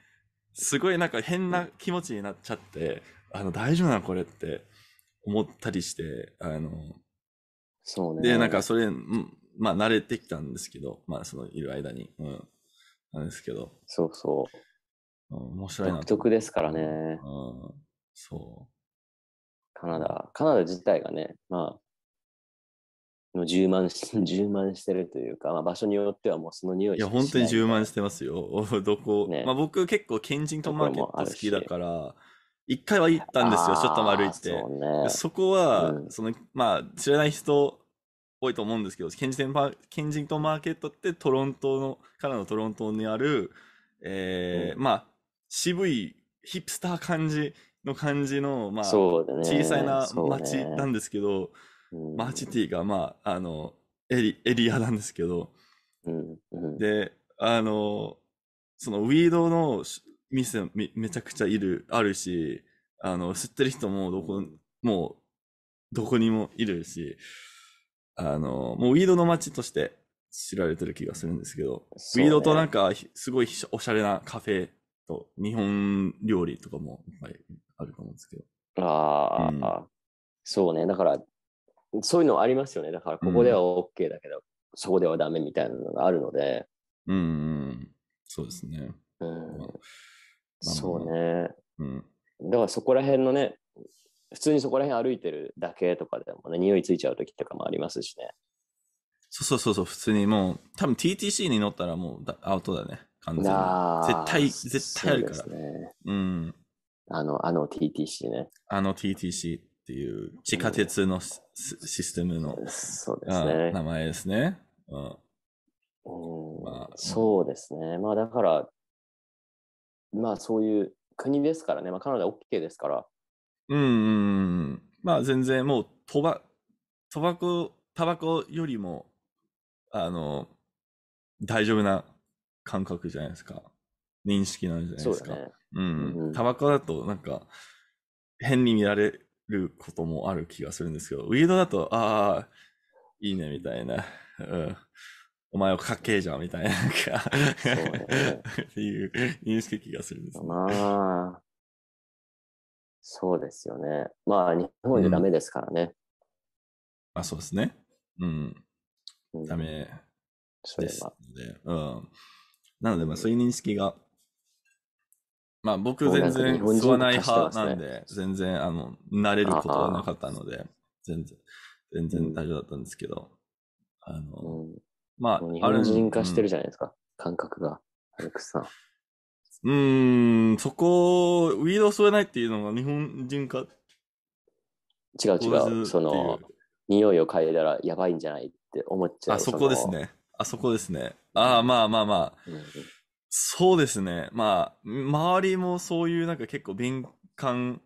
Speaker 1: すごいなんか変な気持ちになっちゃって、あの、大丈夫なのこれって思ったりして、あの、そうね。で、なんかそれ、まあ慣れてきたんですけど、
Speaker 2: まあそのいる間に。うん。なんですけど。そうそう。うん、面白いな。独特ですからね。うん。そう。カナダ、カナダ自体が
Speaker 3: ね、まあ、の充満し 充満してるというか、まあ、場所によ
Speaker 1: ってはもうその匂いいや本当に充満してますよ どこ、ね、まあ、僕結構ケンジントンマーケット好きだから一回は行ったんですよちょっと歩いてそね、そこは、うん、そのまあ知らない人多いと思うんですけどケンジンケンジントンマーケットってトロントのからのトロントにある、えー、うん、まあ渋いヒップスター感じの感じの、まあ、ね、小さいな街なんですけど、マーチティが、まあ、あの、エリエリアなんですけど、で、あの、そのウィードの店めめちゃくちゃいる、あるし、あの、知ってる人もどこ、もう、どこにもいるし、あの、もうウィードの街として知られてる気がするんですけど、ね、ウィードとなんか、すごいおしゃれなカフェと、日本料理とかもいっぱいあると思うんですけど。ああ、うん、そうね。だか
Speaker 3: ら、そういうのありますよね。だから、ここでは OK だけど、うん、そこではダメみたいなのがあるので。
Speaker 2: うん、うん、そうですね。うん、そうね。
Speaker 3: うん、だから、そこら辺のね、普通にそこら辺歩いてるだけとかでもね、匂いついちゃう時とかもありますしね。
Speaker 1: そうそうそう、普通にもう、多分 TTC に乗ったらもうアウトだね。完全絶対、絶対あるから。うね、うん。あの、あの TTC ね。あの TTC。っていう地下鉄のシステムの、そうですね、名前ですね。うん
Speaker 3: まあ、そうですね。まあだから、まあそういう国ですからね、まあ、カナダ OK ですから。
Speaker 1: うん、うん、まあ全然もうとば、タバコ、タバコよりも、あの、大丈夫な感覚じゃないですか。認識なんじゃないですか。うね、うん。タバコだとなんか、変に見られることもある気がするんですけど、ウィードだと、ああ、いいね、みたいな。うん。お前をかっけえじゃん、みたいな。そうね、っていう認識気がするんです、ね。ま
Speaker 2: あ、そうですよね。まあ、日本でダメですからね。うん、あ、そうですね。うん。ダメです
Speaker 1: ので。うん、なので、まあ、そういう認識がまあ僕全然吸わない派なんで、全然あの、慣れることはなかったので、全然、全然大丈夫だったんですけど、あの、まあ、日本人化してるじゃないですか、感覚が、アレクさん。うん、そこ、ウィードを吸えないっていうのが日本人化。
Speaker 3: 違う違う、その、匂いを嗅いだらやばいんじゃないって思っちゃう。あそこですね。
Speaker 1: あそこですね。ああ、まあまあまあ。そうですね。まあ、周りもそういうなんか結構敏感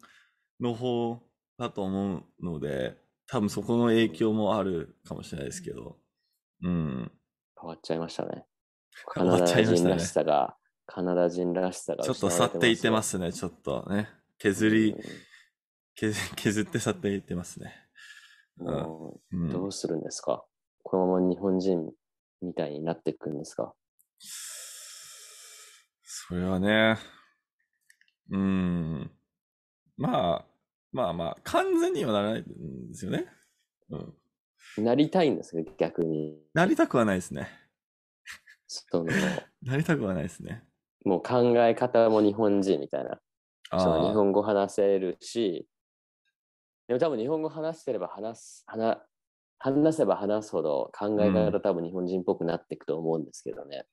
Speaker 1: の方だと思うので、多分そこの影響もあるかもしれないですけど。うん。変わっちゃいました
Speaker 3: ね。カナダ人らしさ
Speaker 1: が、ね、カナダ
Speaker 3: 人らしさが、ちょっと去っていってます
Speaker 1: ね、ちょっとね。削り、削 削って去っていってますね。
Speaker 3: うん、どうするんですか、このまま日本人みたいになっていく
Speaker 1: んですかそれはね、うん。まあ、まあまあ、完全にはならないんですよね。うん。なりたいんですけど、逆に。なりたくはないですね。その、なりたくはないですね。
Speaker 3: もう考え方も日本人みたいな。その日本語話せるし、でも多分日本語話してれば話す、話話せば話すほど考え方多分日本人っぽくなっていくと思うん
Speaker 1: ですけどね。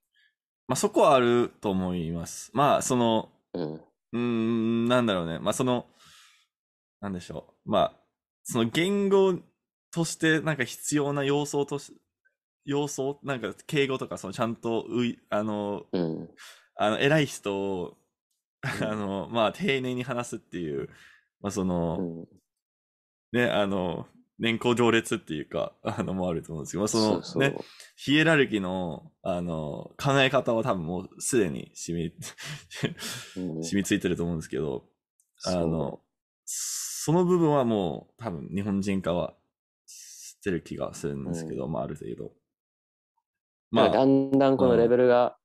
Speaker 1: まあ、そこはあると思います。まあ、その、うん、うーん、なんだろうね。まあ、その、なんでしょう。まあ、その言語として、なんか必要な要素とし、て、要素なんか敬語とか、そのちゃんと、うい、あの、うん、あの、偉い人を、あの、まあ、丁寧に話すっていう、まあ、その、うん、ね、あの、年功序列っていうか、あの、もあると思うんですけど、そのね、そうそうヒエラルキーの、あの、考え方は多分もうすでに染み、染みついてると思うんですけど、あの、その部分はもう多分日本人化はしてる気がするんですけど、うん、まあある程度。まあ、だん
Speaker 3: だんこのレベルが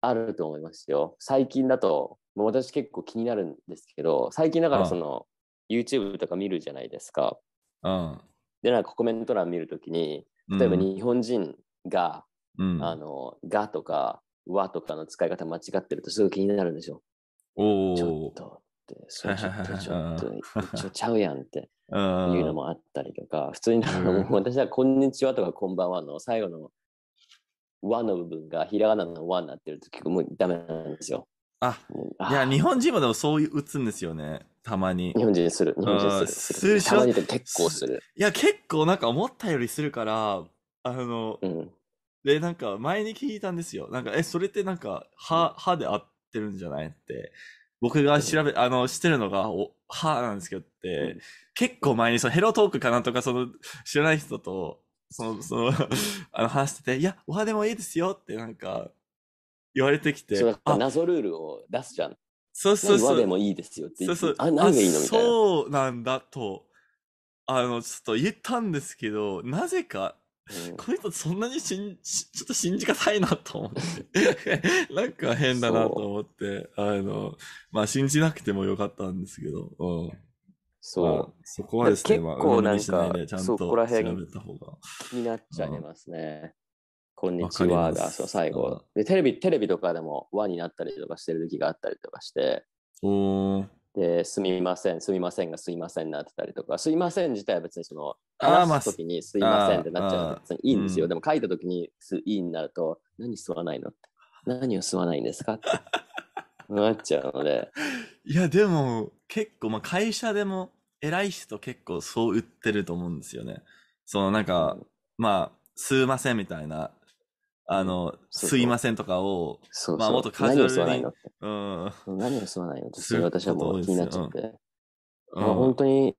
Speaker 3: あると思いますよ。うん、最近だと、もう私結構気になるんですけど、最近だからその、YouTube とか見るじゃないですか。うん、で、なんかコメント欄見るときに、例えば日本人が、うん、あの、がとか、わとかの使い方間違ってるとすごい気になるんでしょ。おちょっと
Speaker 2: って、それちょっと、ちょっと、ち ょ
Speaker 3: ちゃうやんって。いうのもあったりとか、普通にあの、私はこんにちはとかこんばんはの最後の和の部分がひらがなの和になってると結
Speaker 1: 構もうダメなんですよ。あ、いや、日本人もでもそういう打つんですよね。たまに。日本人する。日本人する。たまにで結構する。いや、結構なんか思ったよりするから、あの、うん、で、なんか前に聞いたんですよ。なんか、え、それってなんか、歯、歯で合ってるんじゃないって。僕が調べ、あの、してるのが、お、歯なんですけどって、うん、結構前に、そのヘロトークかなとか、その、知らない人と、その、その、あの、話してて、いや、お歯でもいいですよって、なんか、言われてきて。謎ルールを出すじゃん。そうそうそう。でもいいですよってそうそう。あ、いいのみたいな。そうなんだと、あの、ちょっと言ったんですけど、なぜか、うん、この人そんなにしんちょっと信じがたいなと思って なんか変だなと思ってあのまあ信じなくてもよかったんですけど、うん、そう、まあ、そこはですね結構なんか、まあ、ん
Speaker 3: なそこら辺になっちゃいますね、こんにちはが、そう、最後。で、テレビ、テレビとかでも、和になったりとかしてる時があったりとかして、で、すみません、すみませんが、すいませんになってたりとか、すいません自体は別にその、話す時にすいませんってなっちゃういいんですよ。でも書いた時にすいいになると、何
Speaker 1: 吸わないのって。何を吸わないんですかって。なっちゃうので。いや、でも、結構、まあ、会社でも、偉い人結構そう売ってると思うんですよね。そのなんか、まあ、すいませんみたいなあの、すいませんとかを、そうそうまあ、もっとカジュアルに。何をすまないのって。
Speaker 2: うん。何をすまないのって、それ
Speaker 1: 私はもう気になっちゃって。うんまあ、本
Speaker 3: 当に、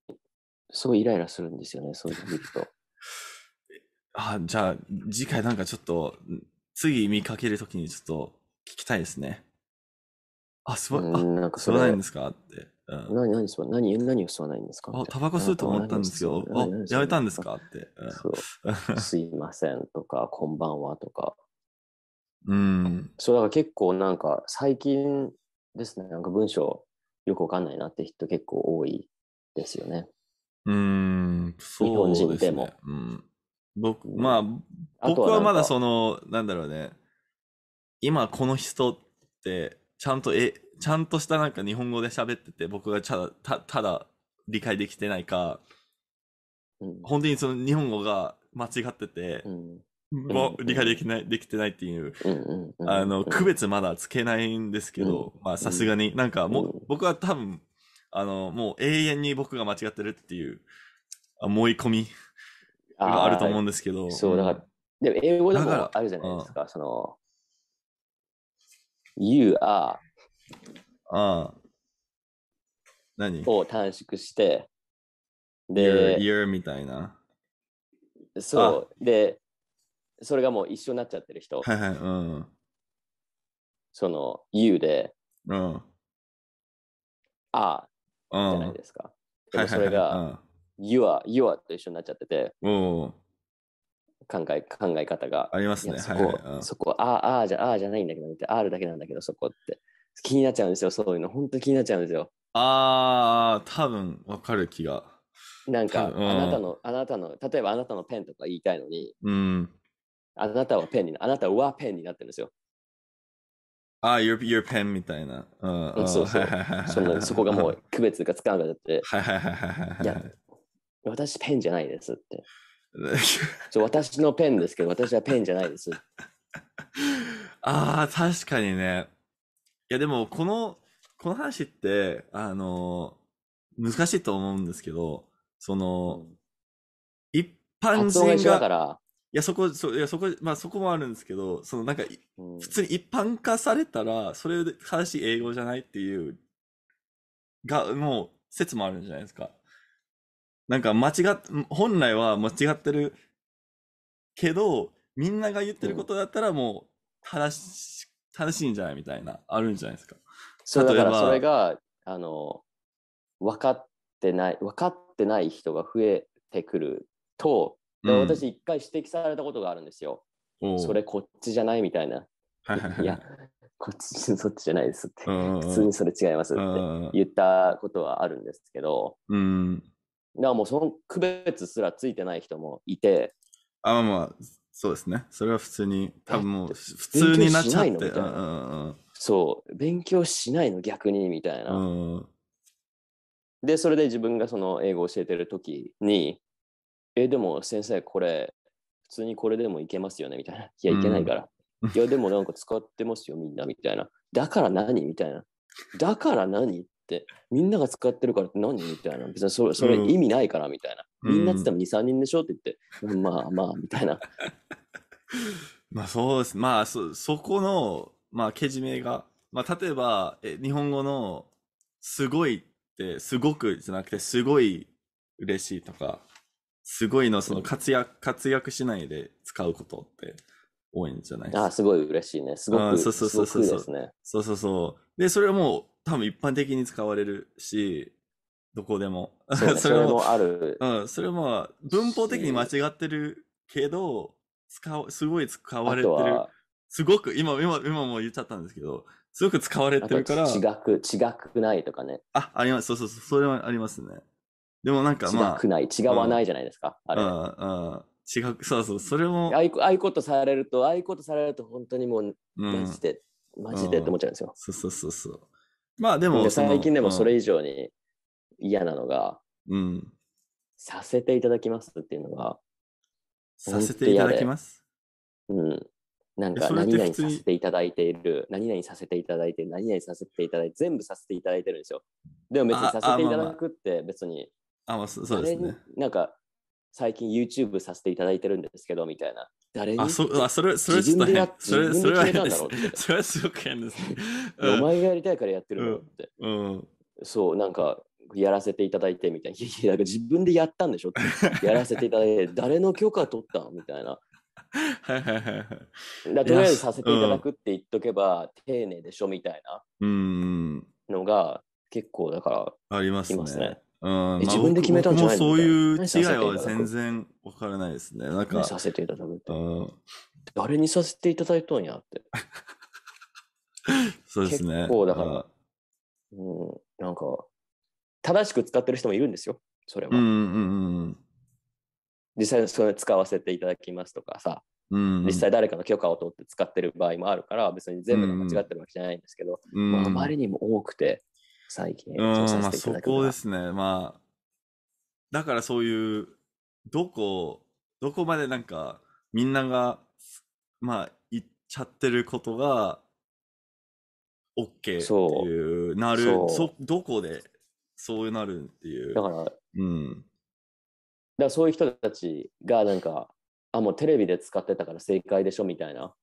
Speaker 3: すごいイライラするんですよね、そう
Speaker 1: いう時と。あ、じゃあ、次回なんかちょっと、次見かけるときにちょっと聞きたいですね。
Speaker 2: あ、すま、い。ん、なんかす吸わないんで
Speaker 3: すかって。うん、何、何、何、何を吸わないんですかあ、タバコ吸うと思ったんですよ。あ、やめたんですかって。うん、そう。すいませんとか、こんばんはとか。
Speaker 2: うん。
Speaker 3: そう、だから結構なんか最近ですね、なんか文章よくわかんないなって人結構多いですよね。
Speaker 2: うん、そうですね。日本人でも。うん、
Speaker 1: 僕、まあ、僕はまだその、なんだろうね、今この人って、ちゃんと、え、ちゃんとしたなんか日本語で喋ってて、僕がただ、ただ理解できてないか、うん、本当にその日本語が間違ってて、うん、
Speaker 2: も理解で
Speaker 1: きない、できてないっていう、あの、区別まだつけないんですけど、まあさすがに、なんかもう、僕は多分、あの、もう永遠に僕が間違ってるっていう思い込みがあると思うんですけど。そう、だから、でも英語でもあるじゃないですか、その、
Speaker 3: you are ああ何を短縮して、で、y o u みたいな。そう、で、それがもう一緒になっちゃってる人、はい
Speaker 2: はい、うん。その、U で、うん。
Speaker 3: あ、じゃない
Speaker 2: ですか。でもそれが、
Speaker 3: You a you と一緒になっちゃってて、
Speaker 2: 考
Speaker 3: え考え方が。
Speaker 2: ありますね。そこ、そこ
Speaker 3: ああじゃ、ああじゃないんだけど、あるだけなんだけど、そこって。気になっちゃうんですよ、そういうの。本当気になっちゃうんです
Speaker 1: よ。ああ、多分わかる気が。なんか、あなたの、あな
Speaker 3: たの、例えばあなたのペンとか言いたいのに、うん、あなたはペンにな、あなたはペンになってるんですよ。
Speaker 1: ああ、your, your pen みたいな。う
Speaker 3: ん、そうそう。そ そこがもう区別がつかんくなって。いや、私ペンじゃないですって。そう私のペンですけど、私はペンじゃないです。
Speaker 1: ああ、確かにね。いや、でも、この、この話って、あの、難しいと思うんですけど、その、一般人が。発音が一緒だから。や、そこ、そいやそこ、まあそこもあるんですけど、そのなんか、普通に一般化されたら、それで正しい英語じゃないっていう、が、もう説もあるんじゃないですか。なんか間違っ、本来は間違ってるけど、みんなが言ってることだったらもう正し、正しいんじゃないみたいな、あるんじゃないですか。そうだ例えからばそれが
Speaker 3: あの分かってない分かってない人が増えてくるとで私一回指摘されたことがあるんですよ。それこっちじゃないみたいな。いや、こっち、そっちじゃないですって。普通にそれ違いますって言ったことはあるんですけど。うん。だからもうその区別すらついてない人も
Speaker 1: いて。あ、まあまあ、そうですね。それは普通に、多分もう普通になっちゃって。そう、勉強しないの逆にみたいな。
Speaker 3: で、それで自分がその英語を教えてる時に、え、でも先生、これ、普通にこれでもいけますよねみたいな。いや、いけないから。うん、いや、でもなんか使ってますよ、みんなみたいな。だから何みたいな。だから何って、みんなが使ってるからって何みたいな。別にそれそれ意味ないからみたいな。うん、みんなってっても2、3人でしょって言って、まあまあ、みたいな。
Speaker 1: まあそうです。まあそ、そこの、まあ、けじめが。まあ、例えば、え日本語のすごいって、すごくじゃなくて、すごい嬉しいとか、すごいの、その活躍、活躍しないで使うことって多いんじゃ
Speaker 3: ないですか。ああ、すごい
Speaker 1: 嬉しいね。すごく、そうそうそうそうですね。そうそうそう。で、それはもう多分一般的に使われるし、どこでも。そね、それもある。うん、それも文法的に間違ってるけど、使う、すごい使われてる。すごく、今、今、今も言っちゃったんですけど、すごく使われてるから。違
Speaker 3: く、違くないとかね。
Speaker 1: あ、あります。そうそうそう。それはありますね。でもなんかまあ。違くない、違わないじゃないですか。あれ。あ違う、そうそう、それも。
Speaker 3: ああいうことされると、ああいうことされると、本当にもう、マジで、マジでって思
Speaker 1: っちゃうんですよ。そうそうそうそう。
Speaker 2: ま
Speaker 3: あでも。最近でもそれ以上に嫌なのが、うん。させていただきますっていうのが。させていただきま
Speaker 2: すうん。なんか何々させ
Speaker 3: ていただいている、何々させていただいて、何々させていただいて、全部させていただいてるんですよ。でも別にさせていただくって別にあ、まあ、そうですね。なんか、最近 YouTube させていただいてるんですけど、みたいな。誰にあ、そあそれ、それちそれ、それは変です。
Speaker 1: それはすごく変です、ね。うお
Speaker 3: 前がやりたいからやってるのって。うん。うん、そう、なんか、やらせていただいてみたいな。いやいや、自分でやったんでしょって。やらせていただいて、誰の許可取ったみたいな。
Speaker 2: はいはいは
Speaker 3: い。だとりあえずさせていただくって言っとけば、うん、丁寧でしょみたいな
Speaker 2: の
Speaker 3: が結
Speaker 1: 構だか
Speaker 2: ら、ありますね。うん、自分で決めたんじゃないそういう違いは全然
Speaker 1: わからないですね。なんか。させていただくって。
Speaker 3: 誰にさせていただいとんやっ
Speaker 2: て。そうですね。結構
Speaker 1: だから、うん、な
Speaker 3: んか、正しく使ってる人もいるんですよ、それは。
Speaker 2: うんうんうん、
Speaker 3: 実際それ使わせていただきますとかさ、
Speaker 2: うんうん、実際
Speaker 3: 誰かの許可を取って使ってる場合もあるから、別に全部が間違ってるわけじゃないんですけど、うんうん、あまりにも多くて、最近演奏まあ、そこ
Speaker 1: ですね。まあ、だからそういう、どこ、どこまでなんか、みんなが、まあ、言っちゃってることが、OK って
Speaker 4: いう、なるそ
Speaker 1: うどこでそうなるっていう。だから、うん。だからそういう人た
Speaker 3: ちが、なんか、あ、もうテレビで使ってたから正解でしょみたいな。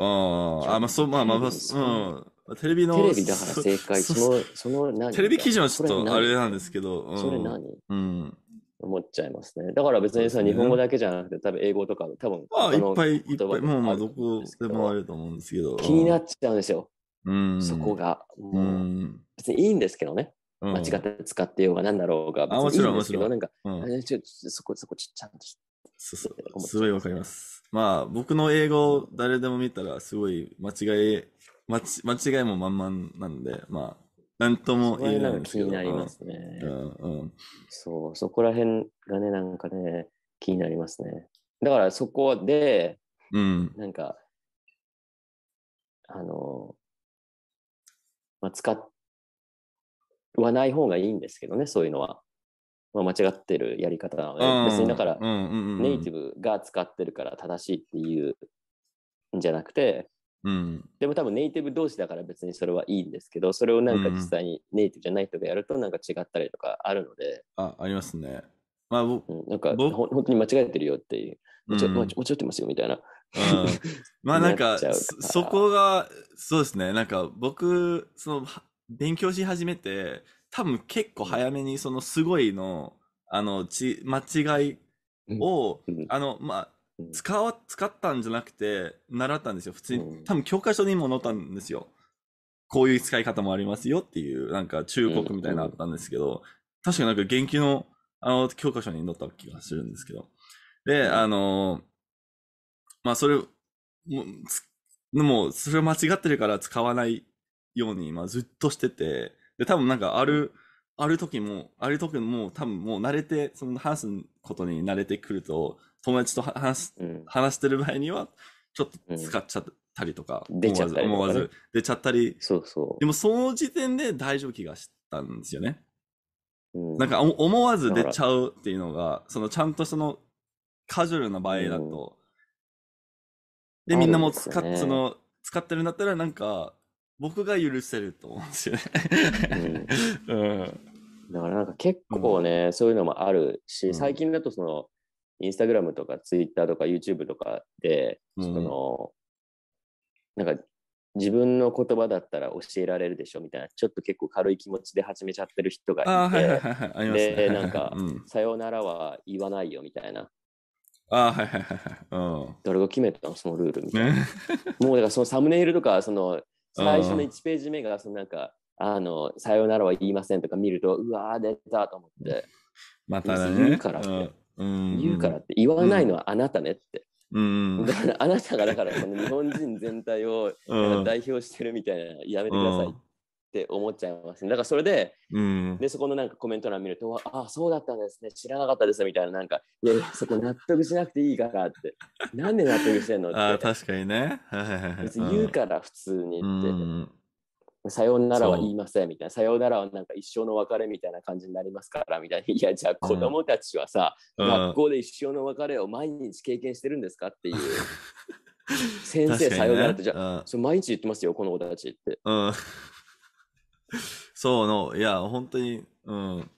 Speaker 2: あ
Speaker 1: あ、まあ、そう、まあまあまあ、うん。テレビの。テレビだから正解。その、その何テレビ記事はちょっとあれなんで
Speaker 3: すけど。それ何、うん、思っちゃいますね。だから別にさ、日本語だけじゃなくて、多分英語とか、多分。まあ、いっぱいいっぱい、
Speaker 1: もうまあ、どこでもあると思うんで
Speaker 3: すけど。気になっちゃうんですよ。うん、そこが。うん、別にいいんですけどね。間違って使ってようが何だろうが。あ、もちろん、もちろん。なんか、そこ、そこ、ちゃんと
Speaker 2: そうそう。すご
Speaker 1: いわかります。まあ、僕の英語、誰でも見たら、すごい間違い間違いもまんまんなんで、まあ、なんとも言えないんですけど。気になりますね、うんうん。そう、そこら辺がね、なんかね、
Speaker 3: 気
Speaker 2: になりますね。だからそこで、うん、なんか、あの、まあ、使
Speaker 3: わない方がいいんですけどね、そういうのは。まあ、間違ってるやり方なので、別にだから、
Speaker 4: うんうんうん、ネイテ
Speaker 3: ィブが使ってるから正しいっていうんじゃなくて、うん、でも多分ネイティブ同士だから別にそれはいいんですけど、それをなんか実際にネイティブじゃない人がやるとなんか違ったりとかあるので。あ、ありますね。まあ、うん、なんか本当に間違えてるよっていう。間違,、うん、間違ってますよみたいな。
Speaker 1: まあ なんかそこが、そうですね。なんか僕、その、勉強し始めて、多分結構早めにそのすごいの、あの、ち、間違いを、うん、あの、まあ、使わ、使ったんじゃなくて、習ったんですよ。普通に、多分教科書にも載ったんですよ。こういう使い方もありますよっていう、なんか忠告みたいなのあったんですけど、確かなんか元気の、あの、教科書に載った気がするんですけど。で、あのまあ、それ、もう、もそれ間違ってるから使わないように、まあ、ずっとしてて、で、多分なんかある、ある時も、ある時も、多分もう慣れて、その話すことに慣れてくると、友達と話す、うん、話してる前には、ちょっと使っちゃったりとか、出ちゃう思わず出ちゃったり。そうそう。でもその時点で大丈夫気がしたんですよね。なんか思わず出ちゃうっていうのが、そのちゃんとそのカジュアルな場合だと、うん、で、みんなも使っ、ね、その、使ってるんだったらなんか、僕が許せると思うん
Speaker 4: ですよねうん。
Speaker 3: うん。だからなんか結構ね、うん、そういうのもあるし、最近だとその、インスタグラムとかツイッターとか YouTube とかで、うん、その、なんか自分の言葉だったら教えられるでしょみたいな、ちょっと結構軽い気持ちで始めちゃってる人がいて、で、なんかうん、さようならは言わないよみたいな。あはいはいはい。うん、誰が決めたのそのルールみたいな。もうだからそのサムネイルとか、その最初の1ページ目が、そのなんか、あの、さようならは言いませんとか見ると、うわー、出たと思って。またね。から、うん、言うからって言わないのはあなたねって。うん、だからあなたがだからその日本人全体を代表してるみたいなやめてくださいって思っちゃいますね。だからそれで、うん、でそこのなんかコメント欄見ると、ああ、そうだったんですね、知らなかったですみたいな、なんか、いやいや、そこ納得しなくていいからって、なんで納得してんのって。
Speaker 1: あ確かにね。別に言うから普通に
Speaker 2: って。うん
Speaker 3: さようならは言いませんみたいな、さようならはなんか一生の別れみたいな感じになりますからみたいな、いや、じゃあ子供たちはさ、うん、学校で一生の別れを毎日経験してるんですかっていう。先生、ね、さようならって、じゃあ、うん、毎日言ってますよ、この子たちって。
Speaker 1: うん。そうの、いや、本当に、うん。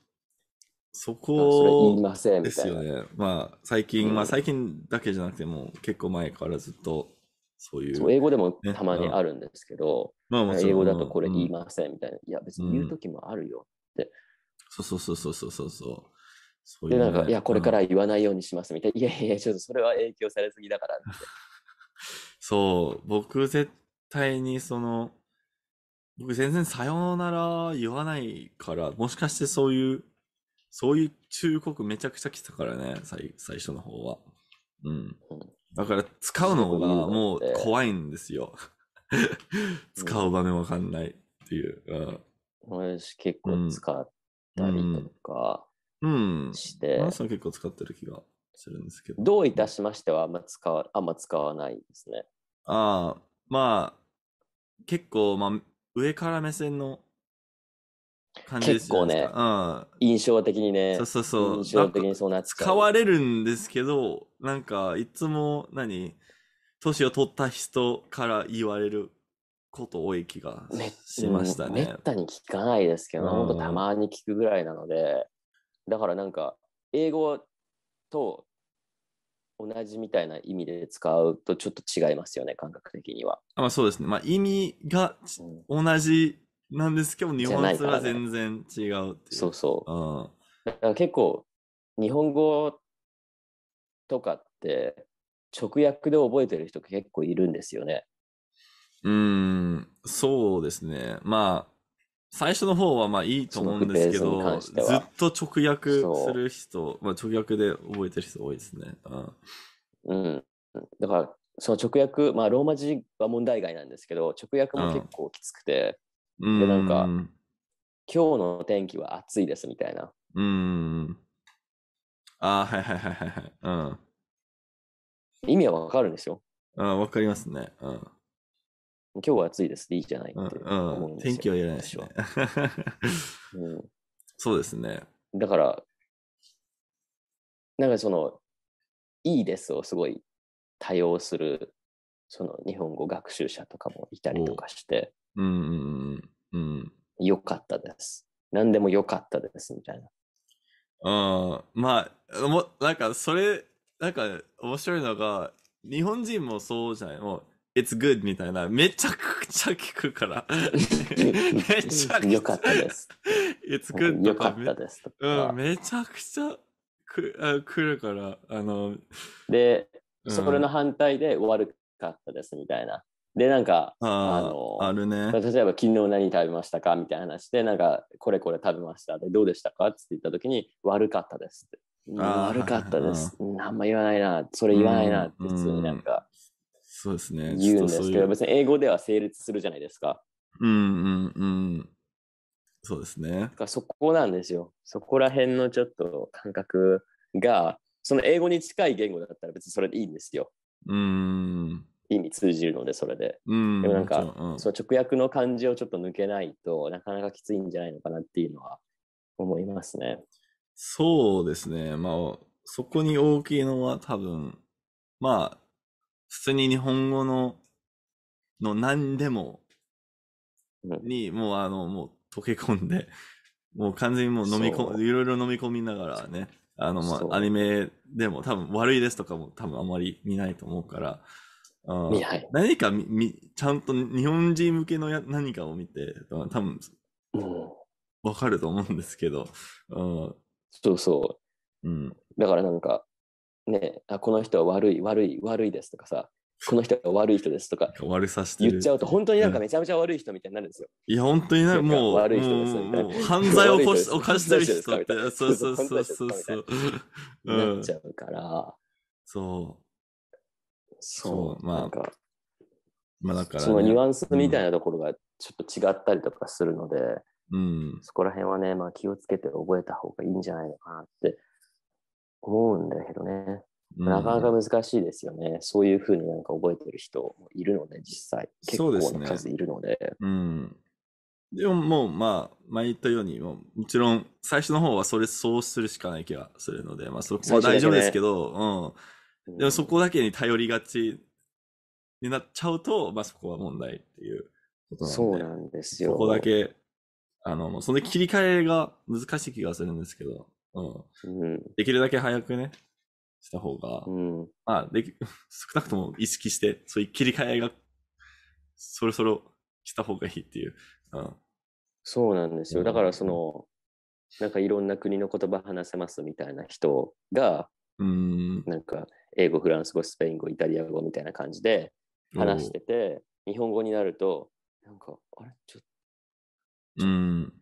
Speaker 1: そこですよね。ままあ、最近、うん、まあ、最近だけじゃなくても、結構前からずっと、そういう。英語でもたまにあるんですけど、まあ、まあ、英語だとこれ言いま
Speaker 3: せんみたいな。いや、別に言う時もあるよっ
Speaker 1: て。そうそうそうそうそうそうそう。そういう、で、なんか、いや、これから言わ
Speaker 3: ないようにしますみたいな。いやいや、ちょっとそれは影響されすぎだから
Speaker 1: そう、僕絶対にその、僕全然さようなら言わないから、もしかしてそういう、そういう忠告めちゃくちゃ来たからね、最最初の方は。うん。うん、だから使うのがもう怖いんですよ。使う場面わかんないっていう。うん、私結構使ったりとかして。うん。うん、結構使ってる気がするんで
Speaker 3: すけど。どういたしましてはあんま使わあんま使わないですね。
Speaker 1: ああ、まあ、結構、まあ、上から目線の
Speaker 4: 感じです
Speaker 2: 結
Speaker 1: 構ね、うん、印象的にね、そうそうそう。印象的にそうなっ使われるんですけど、なんか、いつも何、年を取った人から言われること多い気が
Speaker 2: しましたね。めっ
Speaker 3: たに聞かないですけど、うん、たまに聞くぐらいなので、だからなんか、英語と同じみたいな意味で使うとちょっと違いますよね、感覚的には。
Speaker 1: まあそうですね。まあ意味が同じなんですけど、日本語は全然違うっていう。そうそう。うん、結構、日本語
Speaker 3: とかって直訳で覚えてる人結構いるんですよね。
Speaker 2: うん、
Speaker 1: そうですね。まあ、最初の方はまあいいと思うんですけど、ずっと直訳する人、まあ、直訳で覚えてる人多いですね。うん。うん、だから、その直訳、まあ、ローマ字は問題外な
Speaker 3: んですけど、直訳も結構きつくて、
Speaker 2: で、なんか、今
Speaker 3: 日の天気は暑いですみたいな。
Speaker 1: うん。ああ、はいはいはいはいはい。うん。
Speaker 3: 意味はわかるんですよ。
Speaker 1: ああ、わかりますね。うん。
Speaker 3: 今日は暑いですいいじゃないって思うんですよ、うんうん、天気はいらないし、ね、うん、そうですね。だから、なんかその、いいですをすごい多用する、その日本語学習者とかもいたりとかして、
Speaker 2: うんうん。
Speaker 3: 良かったです。何でも良かったです、みたいな。
Speaker 1: うん。まあ、もなんか、それ、なんか、面白いのが、日本人もそうじゃないもう、It's good みたいな、めちゃくちゃ聞くから。めちゃくちゃ。よかったです。It's good よかったですとか。うん、めちゃくちゃくあ来るから、あの。
Speaker 3: で、それの反対で悪かったですみたいな。で、なんか、あのある、ね、例えば、昨日何食べましたかみたいな話で、なんか、これこれ食べました。で、どうでしたかって言った時に、悪かったですって。
Speaker 2: 悪かったです。
Speaker 3: あんま言わないな。それ言わないなって、
Speaker 2: 普通になんか、そうですね。言うんですけど、別に
Speaker 3: 英語では成立するじゃないですか。
Speaker 2: うんうんうん。そうですね。
Speaker 3: そこなんですよ。そこら辺のちょっと感覚が、その英語に近い言語だったら別にそれでいいんですよ。
Speaker 2: うん。
Speaker 3: 意味通じるので、それで。
Speaker 2: でもなんか、そ
Speaker 3: の直訳の感じをちょっと抜けないとなかなかきついんじゃないのかなっていうのは
Speaker 1: 思いますね。そうですね。まあ、そこに大きいのは多分、まあ、普通に日本語の、の何でもに、うん、もうあの、もう溶け込んで、もう完全にもう飲み込む、いろいろ飲み込みながらね、あの、まあ、アニメでも多分悪いですとかも多分あまり見ないと思うから、はい、何かみちゃんと日本人向けのや何かを見て、多分、うん、わかると思うんですけど。うん、そうそう。うん、だからなんか、ね、
Speaker 3: あこの人は悪い、悪い、悪いですとかさ、この人は悪い人ですとか悪さして言っちゃうと本当になんかめちゃめちゃ悪い人みたいになるんですよ。
Speaker 1: いや本当になんもう悪い人ですも
Speaker 3: う犯罪を
Speaker 4: 犯してる人ってそうそうそうそうそう。なっち
Speaker 1: ゃうから。そう。
Speaker 2: そう、まあ。まあだから、ね、そのニュアンスみた
Speaker 3: いなところがちょっと違ったりとかするので、うん、そこら辺はね、まあ気をつけて覚えた方がいいんじゃないのかなって思うんだけどね。なかなか難しいですよね。うん、そういうふうになんか覚えてる人もいるので、実際。結構
Speaker 1: な数
Speaker 2: いるので。でね、うん、
Speaker 1: でももう、まあ、前言ったように、ももちろん、最初の方はそれ、そうするしかない気がするので、まあ、そこは大丈夫ですけど、ね、うん。でもそこだけに頼りがちになっちゃうと、まあそこは問題っていうことなんで。そうなんですよ。そこだけ、あの、その切り替えが難しい気がするんですけど、うん。うん、できるだけ早くね、した方が、うん、まあでき、少なくとも意識して、そういう切り替えが、そろそろした方がいいっていう。うん、そうなんですよ。だからその、
Speaker 3: なんかいろんな国の言葉話せますみたいな人
Speaker 2: が、うん、なん
Speaker 3: か英語、フランス語、スペイン語、イタリア語みたいな感じで話してて、日本語になると、なんか、あれちょっと、うん、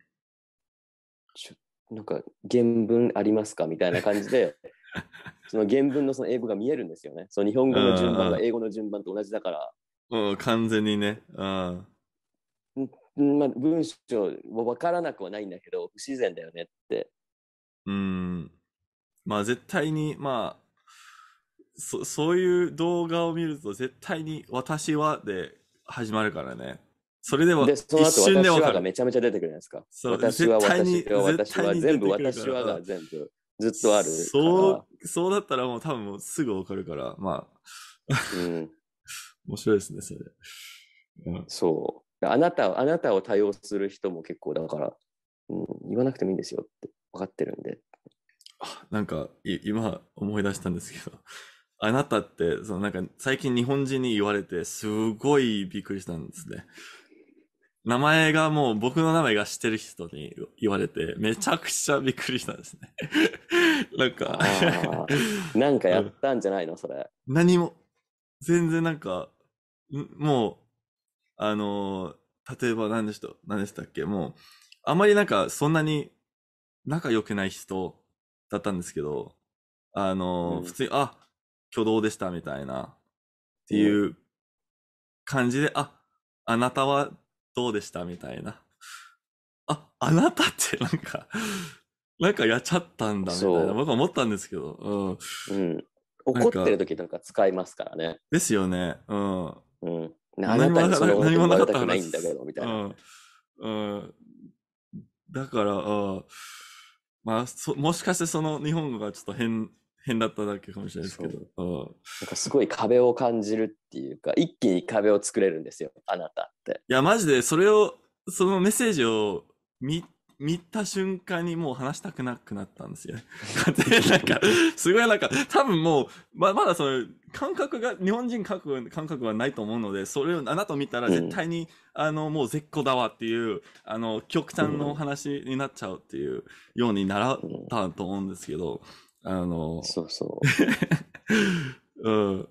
Speaker 3: ちょなんか原文ありますかみたいな感じで、その原文のその英語が見えるんですよね。その日本語の順番が英語の順番と同じだから。
Speaker 1: うん、完全にね。うん。
Speaker 3: まあ、文章も分からなくはないんだけど、不自然だよね
Speaker 1: って。うん。まあ絶対に、まあ、そ、そういう動画を見ると絶対に私はで始まるからね。それでは、でその後一瞬で私分はかがる。めちゃめちゃ出てくるじゃない
Speaker 2: ですか。そう私は絶対に私は私は全部私はが全部ずっとあるそ
Speaker 1: う、そうだったらもう多分もうすぐわかるから、まあ、うん、面白いですね、それ。
Speaker 3: うん、そう。あなた、あなたを対応する人も結構だから、
Speaker 1: うん、言わなくてもいいんですよって分かってるんで。なんか今思い出したんですけど、あなたって、そのなんか最近日本人に言われてすごいびっくりしたんですね。名前がもう僕の名前が知ってる人に言われてめちゃくちゃびっくりしたんですね。なんかなんかやったんじゃないのそれ。何も、全然なんか、もう、あの例えば何でした、何でしたっけもう、あまりなんかそんなに仲良くない人だったんですけど、あの、うん、普通に、あ、挙動でしたみたいな、っていう感じで、あ、あなたはどうでしたみたいな。
Speaker 2: あ、あなたってなんか
Speaker 1: なんかやっちゃったんだみたいな、僕は思ったんですけど、うん。うん。怒ってる時
Speaker 3: なんか使いますからね。
Speaker 1: ですよね。うん。うん。何もなかった何もなかったないんだけど、みたいな。うん。うん、だから、あまあそ、もしかしてその日本語がちょっと変、変だっただけかもしれないですけど。
Speaker 3: なんかすごい壁を感じるっていうか、一気に壁を作れるんですよ、あな
Speaker 1: たって。いや、マジで、それを、そのメッセージを見見た瞬間にもう話したくなくなったんですよ。なんか、すごいなんか、多分もう、ま、まだその、感覚が、日本人感覚感覚はないと思うので、それをあなた見たら絶対に、うん、あの、もう絶好だわっていう、あの、極端の話になっちゃうっていうようにらったと思うんですけど、あの、そうそう。うん。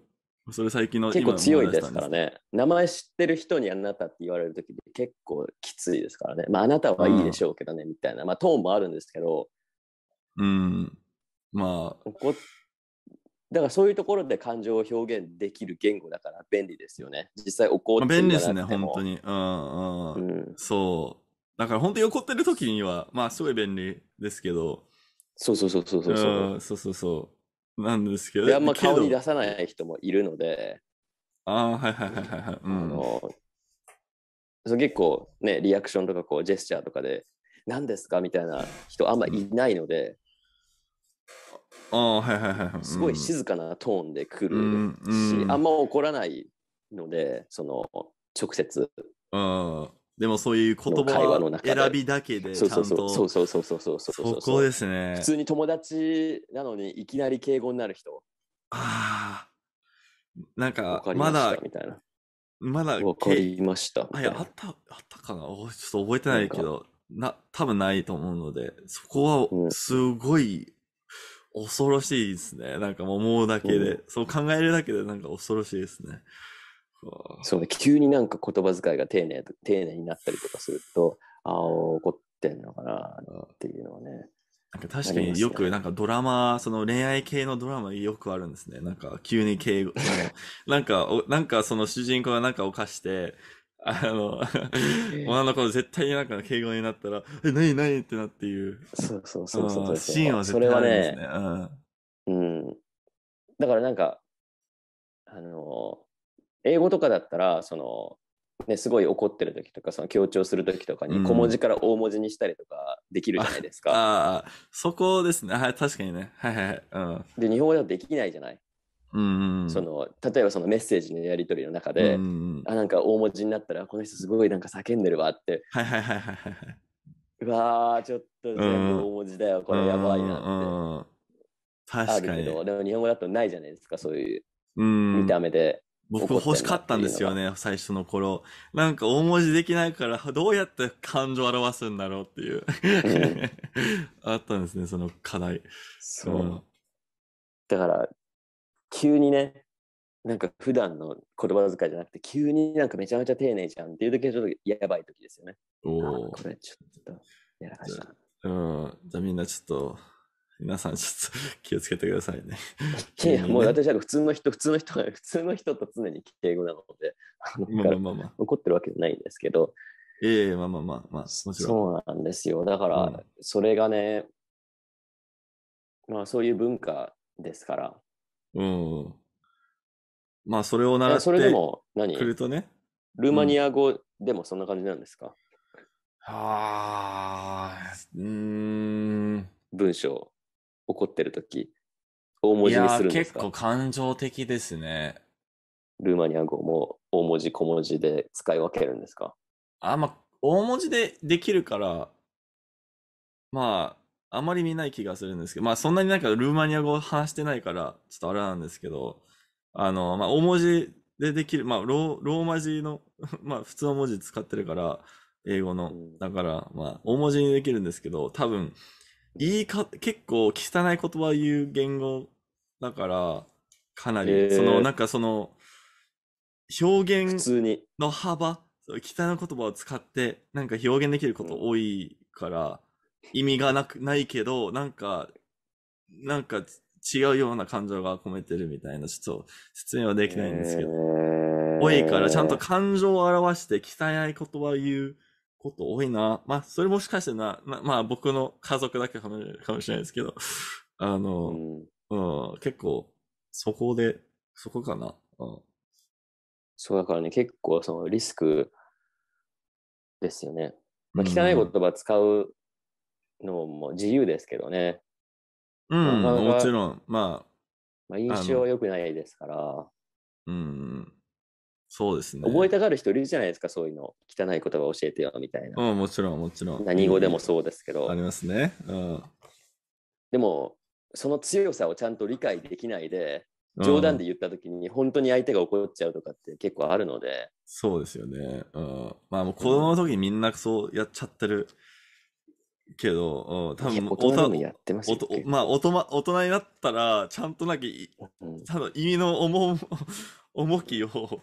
Speaker 1: それ最近の結構強いですからね。
Speaker 3: 名前知ってる人にあなたって言われるとき結構きついですからね。まああなたはいいでしょうけどね、うん、みたいな。まあトーンもあるんですけど。
Speaker 2: うん。
Speaker 1: ま
Speaker 3: あ。こだからそういうところで感情を表現できる言語だから便利ですよね。
Speaker 1: 実際怒って便利ですね、本当に。うんうん。うん、そう。だから本当に怒ってる時には、まあすごい便利ですけど。そうそうそうそうそうそう。そうそうそう。なんですけど。あんま顔に出
Speaker 3: さない人もいるの
Speaker 1: で。ああ、はいはいはいはい。うん、あの
Speaker 3: そ結構ね、リアクションとかこうジェスチャーとかで、何ですかみたいな人あんまいないので。ああ、はいはいはい、すごい静かなトーンで来るし、あんま怒らないので、その、直接。
Speaker 1: うん。でもそういう言葉を選びだけでちゃんと。そうそうそうそうそうそこですね。普通
Speaker 3: に友達なのにいきなり敬語になる人。あ
Speaker 1: あ。なんか、まだ、まだ、わかりました。あ、や、あった、あったかなちょっと覚えてないけど、な、多分ないと思うので、そこは、すごい、恐ろしいですね。なんか思うだけで、そう考えるだけでなんか恐ろしいですね。
Speaker 3: そうね、急になんか言葉遣いが丁寧丁寧になったりとかすると、ああ、怒ってんのかなってい
Speaker 1: うのはね。なんか確かによくなんかドラマ、その恋愛系のドラマよくあるんですね。なんか急に敬語、なんか、なんかその主人公がなんか犯して、あの、女の子絶対になんか敬語になったら、え、なになにってなっていう。そうそう
Speaker 3: そうそうそうシーンは絶対あるんですね。そ
Speaker 2: れはね、うん。うん。
Speaker 1: だか
Speaker 3: らなんか、あの英語とかだったらそのね、すごい怒ってる時とかその強調する時とかに小文字から大文字にしたりとかできるじゃないですか。うん、ああそこですねはい確かにね。はいはい、うん、で日本語だとできないじゃない。
Speaker 2: うん、うん、そ
Speaker 3: の例えばそのメッセージのやり取りの中で、うんあなんか大文字になったらこの人すごいなんか叫んでるわって。
Speaker 1: はいはいはいはい、はい。
Speaker 3: うわーちょっと全部大文字だよ、これ
Speaker 1: やばいなって。うん確かに。あるけどで
Speaker 3: も日本語だとないじゃないで
Speaker 1: すかそういう見た目で。僕欲しかったんですよね、最初の頃。なんか大文字できないから、どうやって感情を表すんだろうっていう あったんですね、その課題。そう。だから、
Speaker 3: 急にね、なんか普段の言葉遣いじゃなくて、急になんかめちゃめちゃ丁寧じゃんっていう時はちょっとやばい時ですよね。
Speaker 2: おお。これちょっとやらかした。う
Speaker 1: ん。じゃあみんなちょっと。皆さんちょっと気をつけてくださいね。い や、もう私は普通の人、普通の人が、普通の人と常に敬語なので、まあまあまあ、怒ってる
Speaker 3: わけじゃないんですけど。ええまあまあまあまあ、そうなんですよ。だから、それがね、まあそういう文化ですから。
Speaker 1: うん。まあそれを習ってくるとね。ルーマニア
Speaker 3: 語でもそんな感じなんですか、うん、ああ、うん。文章。怒ってる時大文字にするんですか結
Speaker 1: 構感情的ですね。
Speaker 3: ルーマニア語も大文字小文字で使い分
Speaker 1: けるんですかあ、まあ、大文字でできるから、まあ、あまり見ない気がするんですけど、まあ、そんなになんかルーマニア語話してないから、ちょっとあれなんですけど、あの、まあ、大文字でできる、まあロ、ローマ字の まあ、普通の文字使ってるから、英語の。だから、まあ、大文字にできるんですけど、多分、いいか、結構汚い言葉を言う言語だから、かなり、えー、その、なんかその、表現の幅、汚い言葉を使って、なんか表現できること多いから、うん、意味がなく、ないけど、なんか、なんか違うような感情が込めてるみたいな、ちょっと説明はできないんですけど、え
Speaker 2: ー、多いから、ちゃんと
Speaker 1: 感情を表して汚い言葉を言うこと多いな。まあ、それもしかしてな、ま、まあ、僕の家族だけかもしれないですけど、あの、うん、うん、結構、そこで、そこかな。うん、
Speaker 3: そうだからね、結構そのリスクですよね。まあ、汚い言葉使うのも自由ですけどね。
Speaker 2: うん、もちろ
Speaker 3: ん。まあ、まあ、印象は良くないですから。
Speaker 1: うん。
Speaker 3: そうですね。覚えたがる人いるじゃないですか、そういうの。汚い言葉教えてよ、みたい
Speaker 1: な。うん、もちろん、もちろん。何語でもそうですけど。ありますね。うん。
Speaker 3: でも、その強さをちゃんと理解できないで、冗談で言った時に本当に相手が怒っちゃうとかって結構あるので。うん、
Speaker 1: そうですよね。うん。まあもう子供の時にみんなそうやっちゃってる。けど、うん、多分大人やってますよまあ大人大人になったらちゃんとなき、うん、多分意味の重重きを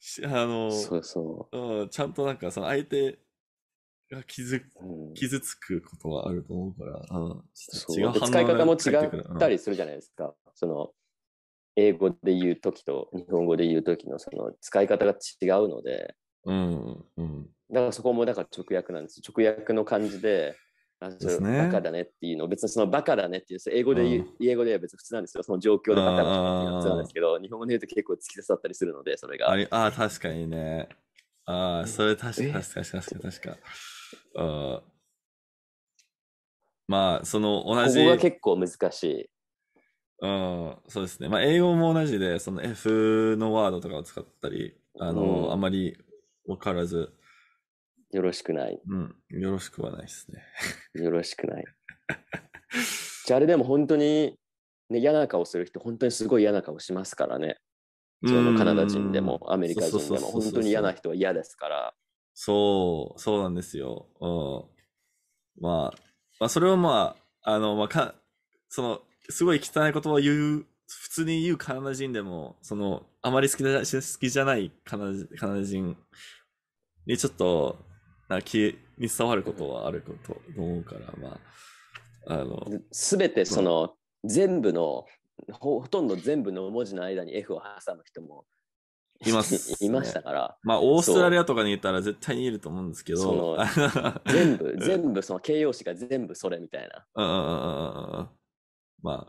Speaker 1: あの、そうそう。うん、ちゃんとなんか、その相手が傷、傷つくことはあると思うか
Speaker 2: ら、うん、違う使い方も違ったりする
Speaker 1: じゃないですか。うん、その、
Speaker 3: 英語で言うときと日本語で言うときのその使い方が違うので、
Speaker 2: うん、うん、
Speaker 3: だからそこもだから直訳なんです。直訳の感じで、あそう、ですね、バカだねっていうの、別にそのバカだねっていう、英語で言う、うん、英語では別に普通なんですよ。その状況でバカだっていう普通なんですけど、日本語で言うと結構突き刺さったりするので、それが。
Speaker 1: ああ、確かにね。ああ、それ確か、確か、確か、確か。あまあ、その同じ。ここが結構難しい。うん、そうですね。まあ、英語も同じで、その F のワードとかを使ったり、あの、うん、あまり分からず、よろしくない。うん。よろしくはないですね。よろしくない。
Speaker 3: じゃあ、あれでも本当に、ね、嫌な顔する人、本当にすごい嫌な顔し
Speaker 1: ますからね。
Speaker 3: そのカナダ人で
Speaker 1: もアメリカ人でも本当に嫌な人
Speaker 3: は嫌ですから。
Speaker 1: そう、そうなんですよ。うん。まあ、まあ、それはまあ、あの、まあ、か、その、すごい汚い言葉を言う、普通に言うカナダ人でも、その、あまり好きじゃ好きじゃないカナダ人にちょっと、な気に伝わることはあること思うから、まあ、あの。すべてその、全部の
Speaker 3: ほ、ほとんど全部の文字の間に F を挟む人も
Speaker 4: います、ね、いましたから。まあ、オーストラリ
Speaker 3: アとかにいたら絶対に
Speaker 1: いると思うんですけど。全
Speaker 3: 部、全部、その形容詞が全部それみたい
Speaker 1: な。うんうんうんうん。まあ、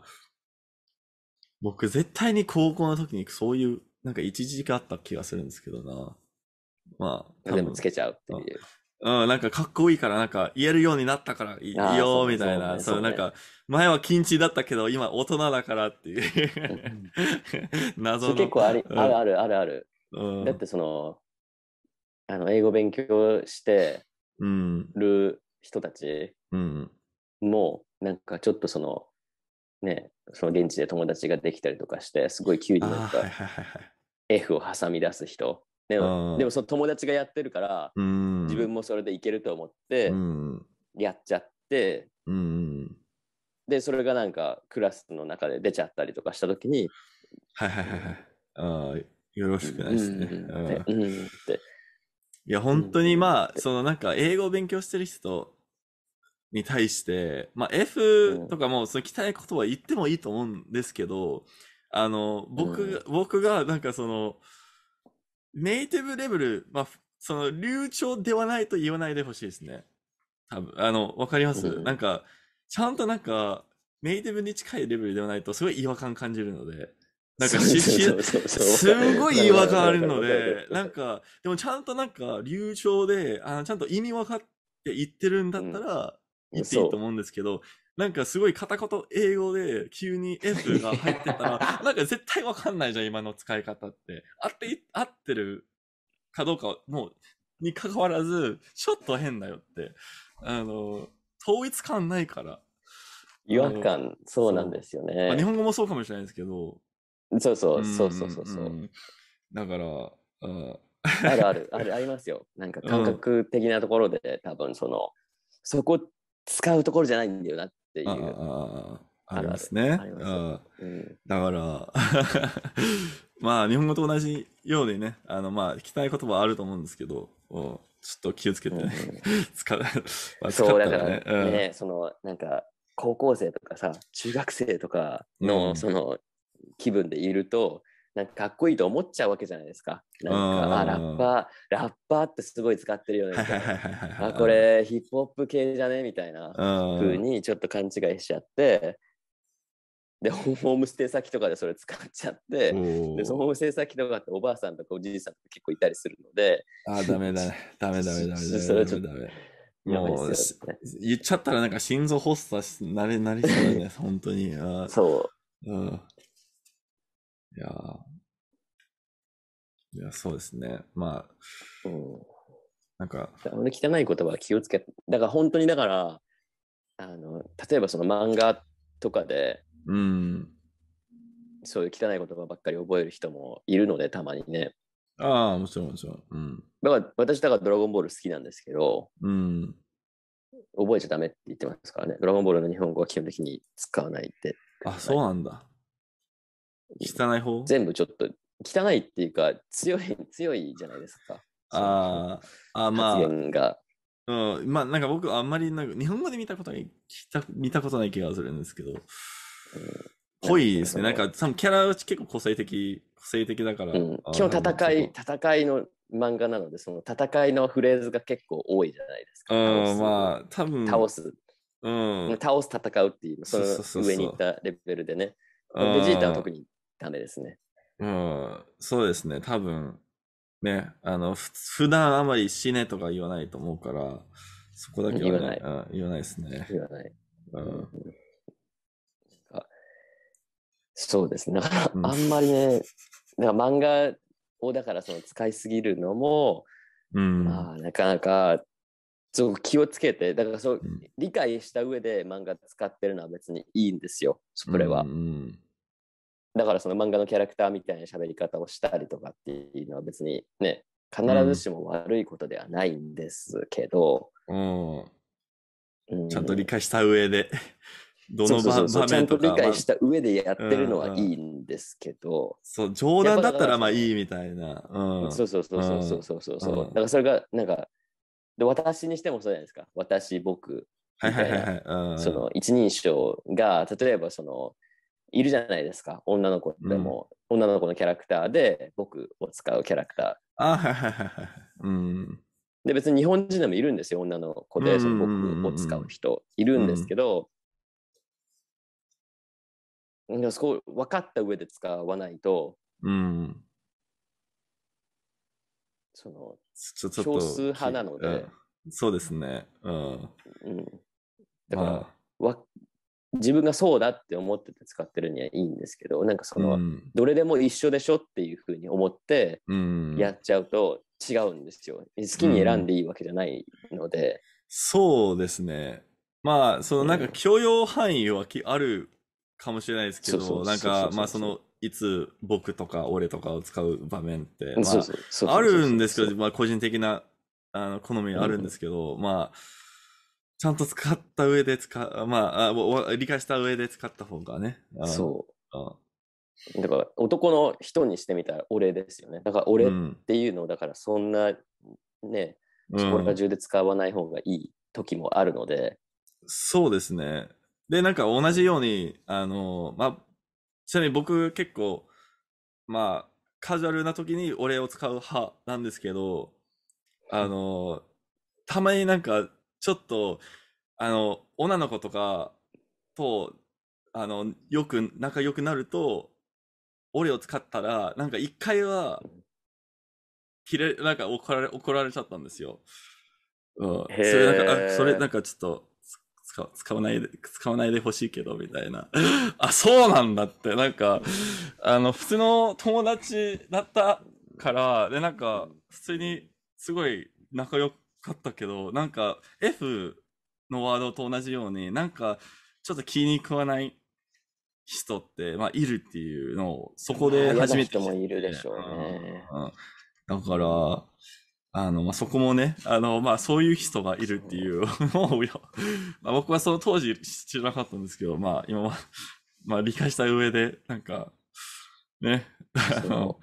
Speaker 1: 僕絶対に高校の時にそういう、なんか一時があった気がするんですけどな。まあ、でもつけちゃうっていう。うん、なんかかっこいいから、なんか言えるようになったからいいよ、みたいな。そう、そうね、そうなんか、前は禁止だったけど、今大人だからっていう
Speaker 2: 謎の。結構あり、うん、あるあるあるあ
Speaker 3: る。うん、だってその、あの、英語勉強してる人たちも、うなんかちょっとその、ね、その現地でで友達がきたりとかして、すすごいを挟み出人。でも、でもその友達がやってるから、自分もそれでいけると思って、やっちゃって、で、それがなんかクラスの中で出ちゃったりとかした時に、
Speaker 1: はいはいはいはい。よろしくないですね。うん。いや、本当にまあ、そのなんか英語を勉強してる人に対して、まあ F とかもそのいこ言葉言ってもいいと思うんですけど、あの、僕、僕がなんかその、ネイティブレベル、まあ、その流暢ではないと言わないでほしいですね。多分、あの、わかります、うん、なんか、ちゃんとなんか、ネイティブに近いレベルではないとすごい違和感感じるので。なんか、すごい違和感あるので、なんか、でもちゃんとなんか、流暢で、あちゃんと意味分かって言ってるんだったら、言っていいと思うんですけど、なんかすごい片言英語で急に F が入ってたら、なんか絶対わかんないじゃん、今の使い方って。合って、合ってるかどうかもう、に関わらず、ちょっと変だよって。あの、統一感ないから。違和感、そうなんですよね。日本語もそうかもしれないですけど。そうそう、そうそうそうそう。だから、ああるある、ある、ありますよ。
Speaker 3: なんか感覚的なところで、うん、多分その、そこ使うところじゃないんだよ
Speaker 1: なっっていう。あありますね。あだから、まあ、日本語と同じようでね、あの、まあ、聞きたい言葉あると思うんですけど、ちょっと気をつけて 使う、
Speaker 3: そうだからね、
Speaker 2: そ
Speaker 1: のなんか
Speaker 3: 高校生とかさ、中学生とかの、その気分でいると、なんかかっこいいと思っちゃうわけじゃないですか。なんか、あラッパー、ラッパーってすごい使ってるよね。
Speaker 1: あ、こ
Speaker 3: れヒップホップ系じゃねみたいな風にちょっと勘違いしちゃって、で、ホームステイ先とかでそれ使っちゃっ
Speaker 1: て、でそのホームステイ先とかっておばあさんとかおじいさんとか結構いたりするので。あ、ダメだ、ダメダメダメダメそれちょっと。もう、言っちゃったらなんか心臓発作なれ、なりそうだね、本当に。そう。うんいやいや、そうですね。まあ、うん、
Speaker 2: なんか。
Speaker 3: 俺、汚い言葉は気をつけ、だから本当にだから、あの例えばその漫画とかで、
Speaker 2: うん、
Speaker 3: そういう汚い言葉ばっかり覚える人もいるので、たまにね。
Speaker 1: ああ、もちろん、もちろん。うん、
Speaker 3: だから私、だからドラゴンボール好きなんですけど、うん、覚えちゃダメって言ってますからね。ドラゴンボールの日本語は基本的に使わないって。あ、そうなんだ。汚い方
Speaker 1: 全部ちょっと、汚いっていうか、
Speaker 3: 強い、強いじゃないですか。
Speaker 1: ああ、まあ。発言が。うん、まあなんか僕あんまりなんか日本語で見たことない、見たことない気がするんですけど、濃いですね。なんか多分キャラは結構個性的、個性的だから。うん、基本戦
Speaker 3: い、戦いの漫画なので、その戦いのフレーズが結構多いじゃな
Speaker 1: いですか。うん、まあ多分。倒す。うん、倒
Speaker 3: す戦うっていう、その上にいったレベルでね。ベジータは特にダメですね。
Speaker 1: うん、そうですね。多分、ね、あの、普段あまり死ねとか言わないと思うから、そこだけは、ね、言わない、うん、言わないですね。言わない。うん。そうで
Speaker 3: すね。あんまりね、んか漫画をだからその使いすぎるのも、うん、まあなかなかそう気をつけてだからそう、うん、理解した上で漫画使ってるのは別にいいんですよそれは、うん、だからその漫画のキャラクターみたいな喋り方をしたりとかっていうのは別に
Speaker 1: ね、必ずしも悪いことではないんですけど、うん、うん、ちゃんと理解した上で、どの場面とかちゃんと理解した
Speaker 3: 上でやってるのはいいんですけど、うんうん、
Speaker 1: そう冗談だったらまあいいみたいな、うん、そうそうそうそうそうそうう、ん、だか
Speaker 3: らそれがなんかで私にしてもそうじゃないですか
Speaker 1: 私僕はいはいはい、はい、その
Speaker 3: 一人称が例えばそのいるじゃないですか女の子でも、うん、女の子のキャラクターで僕を使うキャラクタ
Speaker 1: ー。あはいはいはい。うん、
Speaker 3: で別に日本人でもいるんですよ女の子でその僕を使う人いるんですけど、うん、そこ分かった上で使わないと、
Speaker 2: うん、その少数派なので。
Speaker 1: そうですね。うん。うん、だから、まあ、わ
Speaker 3: 自分がそうだって思ってて使ってるにはいいんですけどなんかその、どれでも一緒でしょっていうふうに思ってやっちゃうと違うんですよ好きに選んでいいわけじゃないので、うん、そうですね
Speaker 1: まあそのなんか許容範囲はきあるかもしれないですけどなんかまあそのいつ僕とか俺とかを使う場面って、まあ、あるんですけど、まあ、個人的なあの好みあるんですけど、うん、まあちゃんと使った上で使、う、まあ、あ理解した上で使った方がね。そ
Speaker 3: う。だから男の人にしてみたら俺ですよね。だから俺っていうのを、だからそんなね、これ中で使わない方がいい時もあるの
Speaker 1: で、うん。そうですね。で、なんか同じように、あの、まあ、ちなみに僕結構、まあ、カジュアルな時に俺を使う派なんですけど、あの、たまになんかちょっと、あの、女の子とかと、あの、よく、仲良くなると、俺を使ったら、なんか一回は、切れ、なんか怒られ、怒られちゃったんですよ。うん。それなんか、あ、それなんかちょっと、使使わないで、使わないでほしいけど、みたいな。あ、そうなんだって。なんか、あの、普通の友達だったから、で、なんか、普通に、すごい仲良く、かったけど、なんか F のワードと同じように、なんかちょっと気に食わない人って、まあ、いるっていうのを、そこで初めて、もいるでしょうね。だから、あの、まあ、そこもね、あの、まあ、そういう人がいるっていう まあ、僕はその当時知らなかったんですけど、まあ、今は、まあ、理解した上で、なんか、ね、
Speaker 4: あの、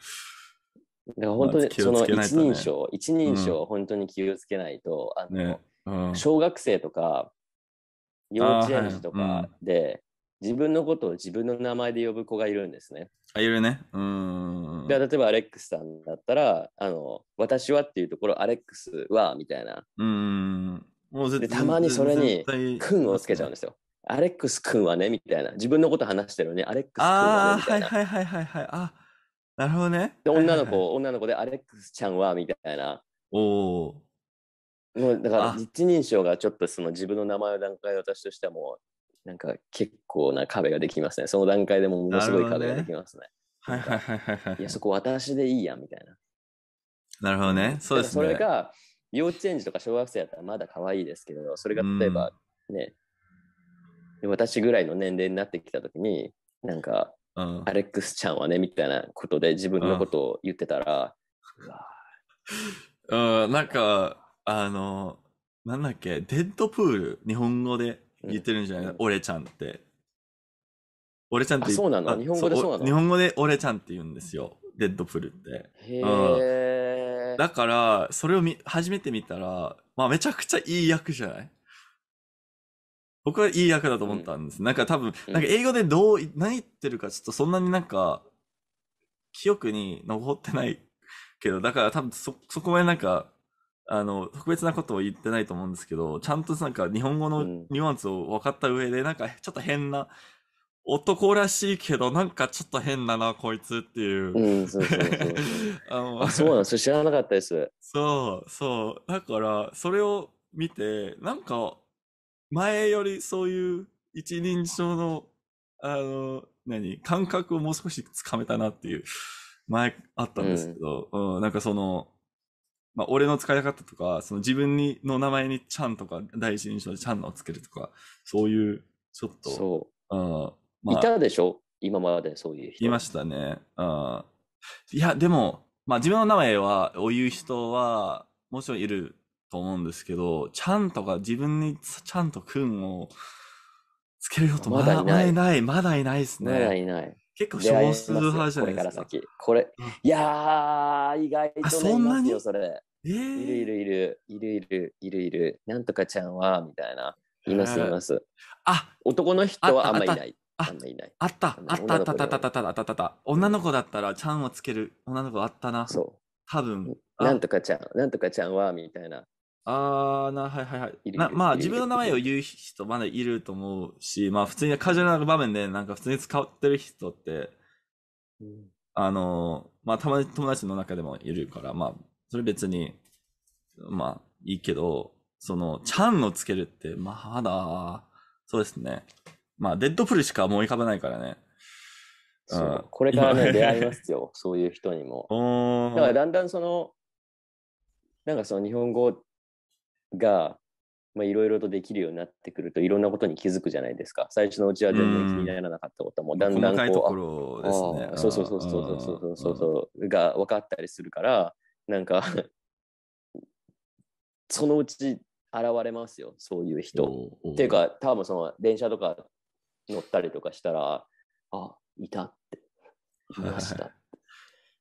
Speaker 1: だ
Speaker 3: から本当にその一人称、一人称本当に気をつけないと、あの小学生とか
Speaker 4: 幼稚園児
Speaker 3: と
Speaker 1: かで、
Speaker 3: 自分のことを自分の名前で呼ぶ子がいるんですね。
Speaker 1: あ、いるね。う
Speaker 2: ん。
Speaker 3: 例えばアレックスさんだったら、あの、私はっていうところ、アレックスはみたいな。
Speaker 2: うん。もう絶対たまにそれに、
Speaker 3: くんをつけちゃうんですよ。アレックスくんはね、みたいな。自分のこと話してるのに、アレックスくんはね。
Speaker 1: ああ、はいはいはいはいはい。あ
Speaker 3: なるほどね。で、女の子、女の子で、アレックスちゃんは、みたいな。おお。もうだから一人称がちょっとその自分の名前の段階で私としてはもうなんか結構な壁ができますね。その段階でもものすごい壁ができますね。ねはいはいはいはい、はい。いやそこ私でいいやみたい
Speaker 1: な。なるほどね。そうですね。それ
Speaker 3: が幼稚園児とか小学生だったらまだ可愛いですけど、それが例えばね、うん、私ぐらいの年齢になってきたときに、なんかアレックスちゃんはね、みたいなことで自分のこ
Speaker 1: とを言ってたら、うん、うん、なんか、あの、なんだっけ、デッドプール、日本語で言ってるんじゃない、うん、俺ちゃんって。俺ちゃんってそうなの日本語でそうなの日本語で俺ちゃんって言うんですよ。デッドプールって。へ
Speaker 2: うん、だ
Speaker 1: から、それを見初めて見たら、まあめちゃくちゃいい役じゃない僕はいい役だと思ったんです。うん、なんか多分、なんか英語でどう、何言ってるかちょっとそんなになんか、記憶に残ってないけど、だから多分そ、そこまでなんか、あの、特別なことを言ってないと思うんですけど、ちゃんとなんか日本語のニュアンスを分かった上で、うん、なんかちょっと変な、男らしいけど、なんかちょっと変だな、こいつっていう。うん、そうそうそう。あのあそうな
Speaker 3: んです知らなかったです。
Speaker 1: そう、そう。だから、それを見て、なんか、前よりそういう一人称の、あの、何、感覚をもう少しつかめたなっていう、前あったんですけど、うん、うん、なんかその、まあ、俺の使い方とか、その自分にの名前にちゃんとか、第一印象でちゃんのをつけるとか、そういう、ちょっと。そう。うまあ、いたでしょ今までそういう人。いましたね。いや、でも、まあ自分の名前は、を言う人は、もちろんいると思うんですけど、ちゃんとか自分にちゃんとくんをつける人まだまだいない。まだいないですね。まだいない。結構少数派じゃないですか。これから先。これ、いやー、意外と、ね、そんな
Speaker 3: にそれ。えー、いるいるいる、いるいる、いるいる、なんとかちゃんは、みたいな。いますいます。あ男の
Speaker 1: 人はあんまいない。あんまいない。あった、あった、あった、あった、あった、あった、あった。女の子だったら、ちゃんをつける女の子あったな。そう。多分。
Speaker 3: なんとかちゃん、なんとかちゃんは、みたいな。
Speaker 1: あーな、はいはいはい。いなまあ、自分の名前を言う人まだいると思うし、まあ、普通にカジュアルな場面で、なんか普通に使ってる人って、うん、あの、まあ、たまに友達の中でもいるから、まあ、それ別に、まあ、いいけど、その、ちゃんのつけるって、まだ、そうですね。まあ、デッドプルしか思い浮かばないからね。そう、ん、これからね、出会いますよ、そういう人にも。
Speaker 4: だから、
Speaker 3: だんだんその、なんかその日本語が、まあ、いろいろとできるようになってくるといろんなことに気づくじゃないですか。最初のうちは全然気にならなかったことも、ん、だんだんこう、こね、そうそうそうそうそうそうそうが分かったりするから、なんか そのうち現れますよ、そういう人。っていうか、多分その電車とか乗ったりとかしたら、あ、いたって、いました。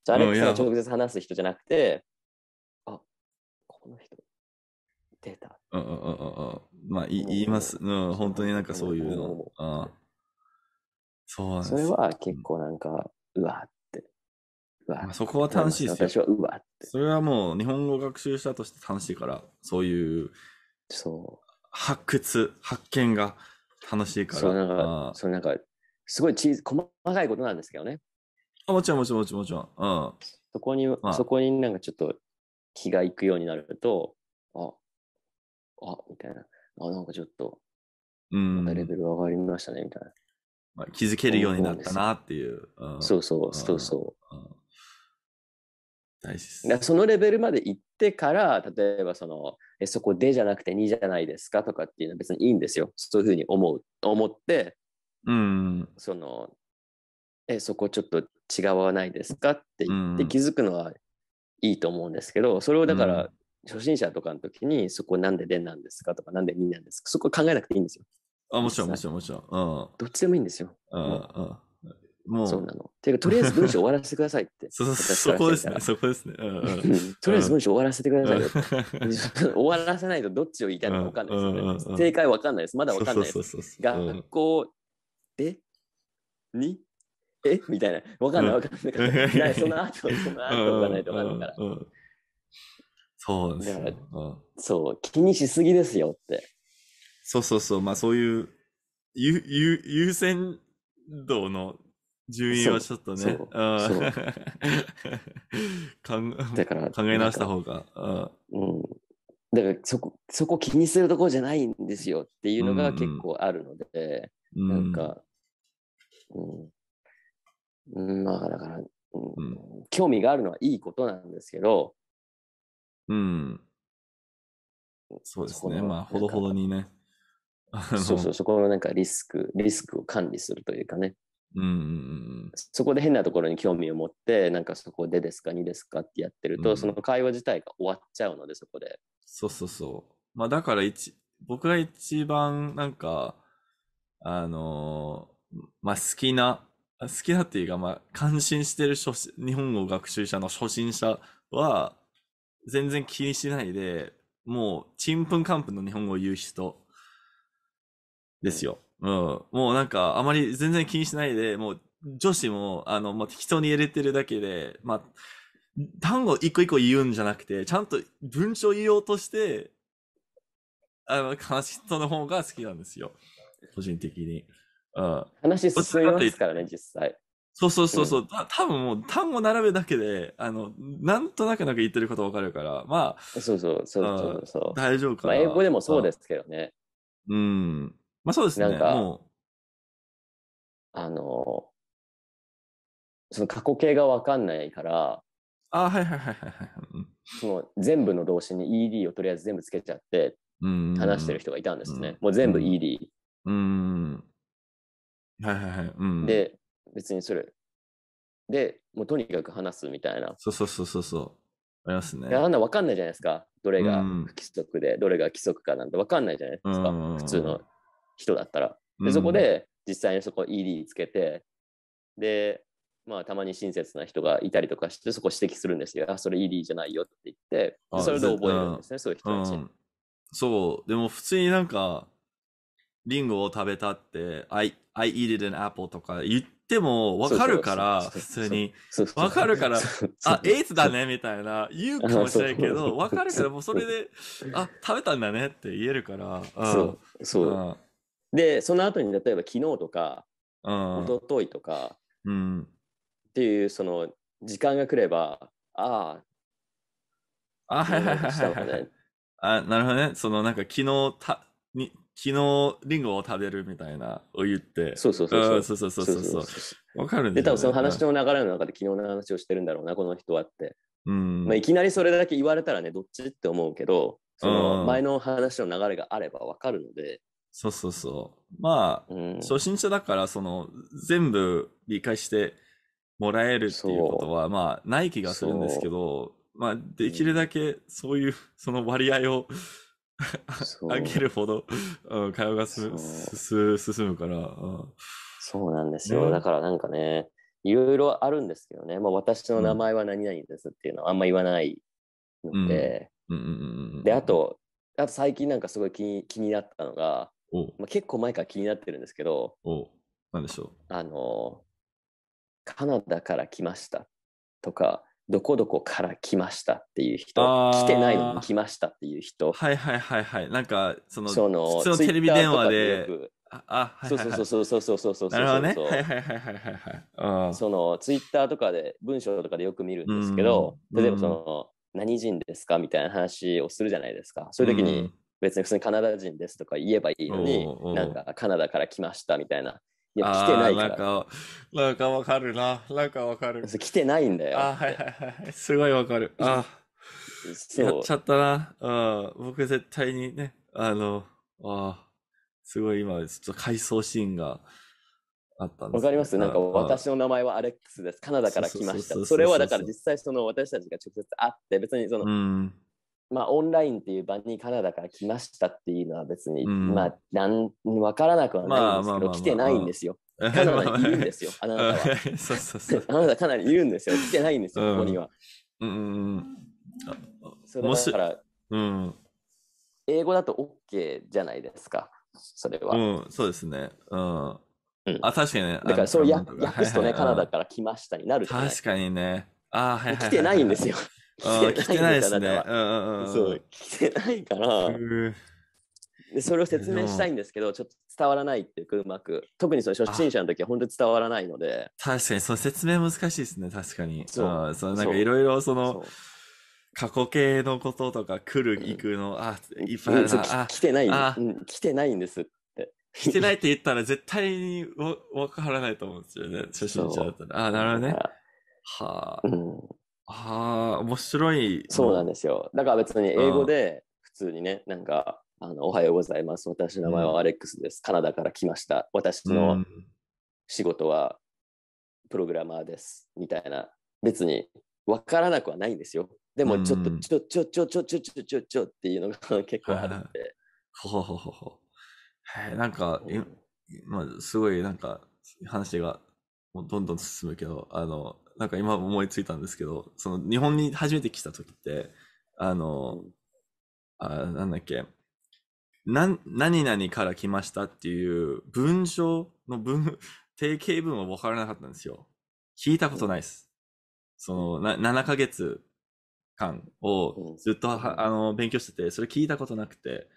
Speaker 3: じゃあ、れ、直接話す人じゃなくて、あ、この人、データ。
Speaker 1: うんうんうんうんまあ、い言います。うん、本当になんかそういうの。
Speaker 2: あそうなんですそれは結構なんか、うわって。うわまあそこは楽しいですよ私。はうわって。
Speaker 1: それはもう日本語学習したとして楽しいから、そういうそう。発掘、発見が楽しいから。そうなんかそうなんか、すごいチ細かいことなんですけどね。あもちろんもちろんもち
Speaker 3: ろんもちろん。うん。そこに、あそこになんかちょっと気が行くようになると、あ、みたいな。あ、なんかちょっと、またレベル上がりましたね、みたいな。まあ、気づけるようになったなっていう。そうそう、そうそう。大事でそのレベルまで行ってから、例えばその、えそこでじゃなくて2じゃないですかとかっていうのは別にいいんですよ。そういうふうに思う、思って、
Speaker 2: うん、
Speaker 3: その、え、そこちょっと違わないですかって言って気づくのはいいと思うんですけど、それをだから初心者とかの時に、そこなんででなんですかとか、なんでみんなんですかそこ考えなくていいんですよ。
Speaker 1: あ、もちろん、もちろん、もちろ
Speaker 2: ん。どっちでもいいんですよ。うん、もう。そうなの。ていうか、とりあえず文章終わらせてくださいって。そ、そこですね。そこですね。うん、とりあえず文章終わらせてください
Speaker 4: よ。
Speaker 3: 終わらせないとどっちを言いたいのか分かんないです、ね。正解分かんないです。まだ分かんないです。学校で、に、えみたいな。分かんない、分かん
Speaker 2: ない。その後、その後分かんないと分かんないから。そうですね、
Speaker 1: そう、気にしすぎですよって。そうそうそう、まあそういう、ゆゆ優先度の順位はちょっとね、だから考え直した方が。
Speaker 3: だからそこそこ気にするところじゃないんですよっていうのが結構あるので、
Speaker 2: うん、なんか、
Speaker 3: うん、まあだから、うん、興味があるのはいいことなんですけど、
Speaker 2: うん。そうですね。まあ、ほどほどにね。そうそう、そこのなんかリス
Speaker 3: ク、リスクを管理するというかね。うん、そこで変なところに興味を持って、なんかそこでですか、にですかってやってると、うん、その会話自体が終わっちゃうので、そこで。
Speaker 1: そうそうそう。まあだから一、僕が一番なんか、あのー、まあ好きな、好きなっていうか、まあ感心してる初日本語学習者の初心者は、全然気にしないで、もう、ちんぷんかんぷんの日本語を言う人ですよ。うん。もうなんか、あまり全然気にしないで、もう、女子も、あの、まあ、適当に入れてるだけで、まあ、単語一個一個言うんじゃなくて、ちゃんと文章言おうとして、あの、話人の方が好きなんですよ。個人的
Speaker 3: に。うん。話進みますからね、実際。
Speaker 1: そうそうそうそう、うん、た多分もう単語並べだけで、あの、なんとなくなんか言ってることわかるから、まあ、そうそうそうそうそ
Speaker 2: う。大丈夫かな。まあ、英語でもそうですけどね。うん。まあそうですね。なんか、もうあの、その過去形がわか
Speaker 3: んないから、
Speaker 4: あ
Speaker 2: はいはいはいはい。
Speaker 3: その全部の動詞に ED をとりあえず全部つけちゃって、
Speaker 2: 話してる
Speaker 3: 人がいたんですね。うん、もう全部 ED。
Speaker 2: うん。はいはいはい。うん、で、
Speaker 3: 別にそれ。で、もうとにかく話すみたいな。
Speaker 1: そうそうそうそうそう。ありますね。
Speaker 3: あんな分かんないじゃないですか。どれが不規則で、どれが規則かなんて分かんないじゃないで
Speaker 2: すか。普通の
Speaker 3: 人だったら。で、そこで実際にそこ ED つけて、で、まあ、たまに親切な人がいたりとかして、そこ指摘するんですよ。あ、それ ED じゃないよって言って、それで覚えるんですね、そういう人たち、う
Speaker 1: そう、でも普通になんか、リンゴを食べたって、I, I eat it an apple とか言ってもわかるから、普通に。わかるから、あ、エイツだね、みたいな、言うかもしれんけど、わかるから、もうそれで、あ、食べたんだねって言えるから。
Speaker 3: そう、そう。で、その後に、例えば昨日とか、一昨日とか、うん、っていう、その、時間が来れば、あ
Speaker 2: あ、あ、はいはいは
Speaker 1: い。あ、なるほどね。その、なんか昨日た、に昨日リンゴを食べるみたいなを言って。そうそうそうそう。そうそうそうそう。わかるんで、多分その話
Speaker 3: の流れの中で昨日の話をしてるんだろうな、この人はって。うんまあ、いきなりそれだけ言われたらね、どっちって思うけど、その前の話の流れがあればわかるので。
Speaker 1: そうそうそう。まあ、うん、初心者だから、その、全部理解してもらえるっていうことは、まあ、ない気がするんですけど、まあ、できるだけそういう、その割合を飽げるほど、うん、会話が進むか
Speaker 3: ら、うん、そうなんですよ、ね、だからなんかねいろいろあるんですけどね、まあ、私の名前は何々ですっていうのはあんま言わない
Speaker 2: ので、
Speaker 3: であとあと最近なんかすごい気に気になったのが、まあ、結構前から気になってるんですけど何でしょうあのカナダから来ましたとかどこどこから来ましたっていう人、来てないのに来ましたっていう
Speaker 1: 人。はいはいはいはい。なんか、その、その普通のテレビ電話で。あ、はいはいはい、そうそ
Speaker 3: うそうそうそうそうそうそう。はいはいはい
Speaker 1: はいはい。その、ツイッ
Speaker 3: ターとかで、文章とかでよく見るんですけど、例えばその、何人ですかみたいな話をするじゃないですか。そういう時に、別に普通にカナダ人ですとか言えばいいのに、なんかカナダから来ましたみたいな
Speaker 1: いや、来てないから。なんか、なんかわかるな。なんかわかる。来てないんだよ。あ、はいはいはい。すごいわかる。あやっちゃったな。あ僕絶対にね、あの、あすごい今、ちょっと回想シーン
Speaker 2: があったんですわかりますなんか私の
Speaker 3: 名前はアレックスです。カナダから来ました。それはだから実際その私たちが直接会って、別にその、うんまあ、オンラインっていう場にカナダから来ましたっていうのは別に、うん、まあなん分からなくはないんですけど、来てないんですよ。カナダにいるんですよ、あなたは。
Speaker 4: そうそうそう
Speaker 3: あなたかなりいるんですよ、来てないんですよ、こ
Speaker 2: こには。うん。それだから、うん、
Speaker 3: 英語だと OK じゃないですか、それは。う
Speaker 1: ん、そうですね。うん。うん、あ確かにね。だからそう訳すとね、カナダから来ましたになるな確かにね。あはい、はい、来てないんですよ。あ来 てないですね。そう、来てないから。
Speaker 3: でそれを説明したいんですけど、ちょっと伝わらないっていうか、うまく。特にその初心者の時は本当に伝わらないので。
Speaker 1: 確かに、その説明難しいですね、確かに。そう。そのなんかいろいろその、過去形のこととか、来る、行くの、あ、いっぱいあるな。来てない、
Speaker 3: 来てないんですっ
Speaker 1: て。来てないって言ったら絶対にわからないと思うんですよね、初心者だったら。あ、なるほどね。はあ。ああ、面白い。そうなんですよ。だから別に英語で普
Speaker 3: 通にね、なんか、あのおはようございます。私の名前はアレックスです。カナダから来ました。私の仕事はプログラマーです。みたいな。別に分からなくはないんですよ。でもちょっと、ちょちょちょちょちょちょちょちょっていうのが
Speaker 1: 結構あるんで。ほほほほほ。へなんか、まあ、すごいなんか話がどんどん進むけど、あの、なんか今思いついたんですけど、その日本に初めて来た時って、あの、あなんだっけ、な、何々から来ましたっていう文章の文、定型文は分からなかったんですよ。聞いたことないです。その、な、7ヶ月間をずっと、あの、勉強してて、それ聞いたことなくて、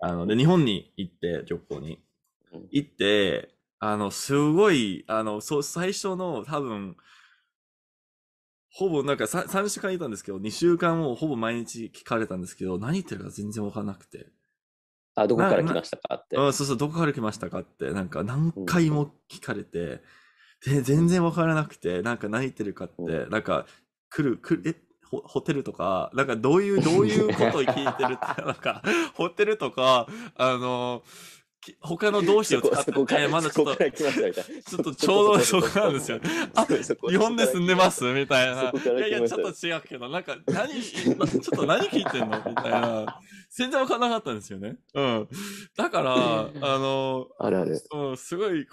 Speaker 1: あの、で、日本に行って、旅行に。行って、あの、すごい、あの、そ最初の多分、ほぼなんか 3, 3週間いたんですけど、2週間もほぼ毎日聞かれたんですけど、何言ってるか全然わからなくて。あ、どこから来ましたかって。そうそう、どこから来ましたかって、なんか何回も聞かれて、で、全然わからなくて、なんか何言ってるかって、うん、なんか来る、来る、え、ホテルとか、なんかどういう、どういうことを聞いてるって、なんか、ホテルとか、あの、他の同士を使って、まだちょっと、ちょっとちょうどそこなんですよ。あ、日本で住んでますみたいな。いやいや、ちょっと違うけど、なんか、何、ちょっと何聞いてんのみたいな。全然わかんなかったんですよね。うん。だから、あの、あれあれうん、すごい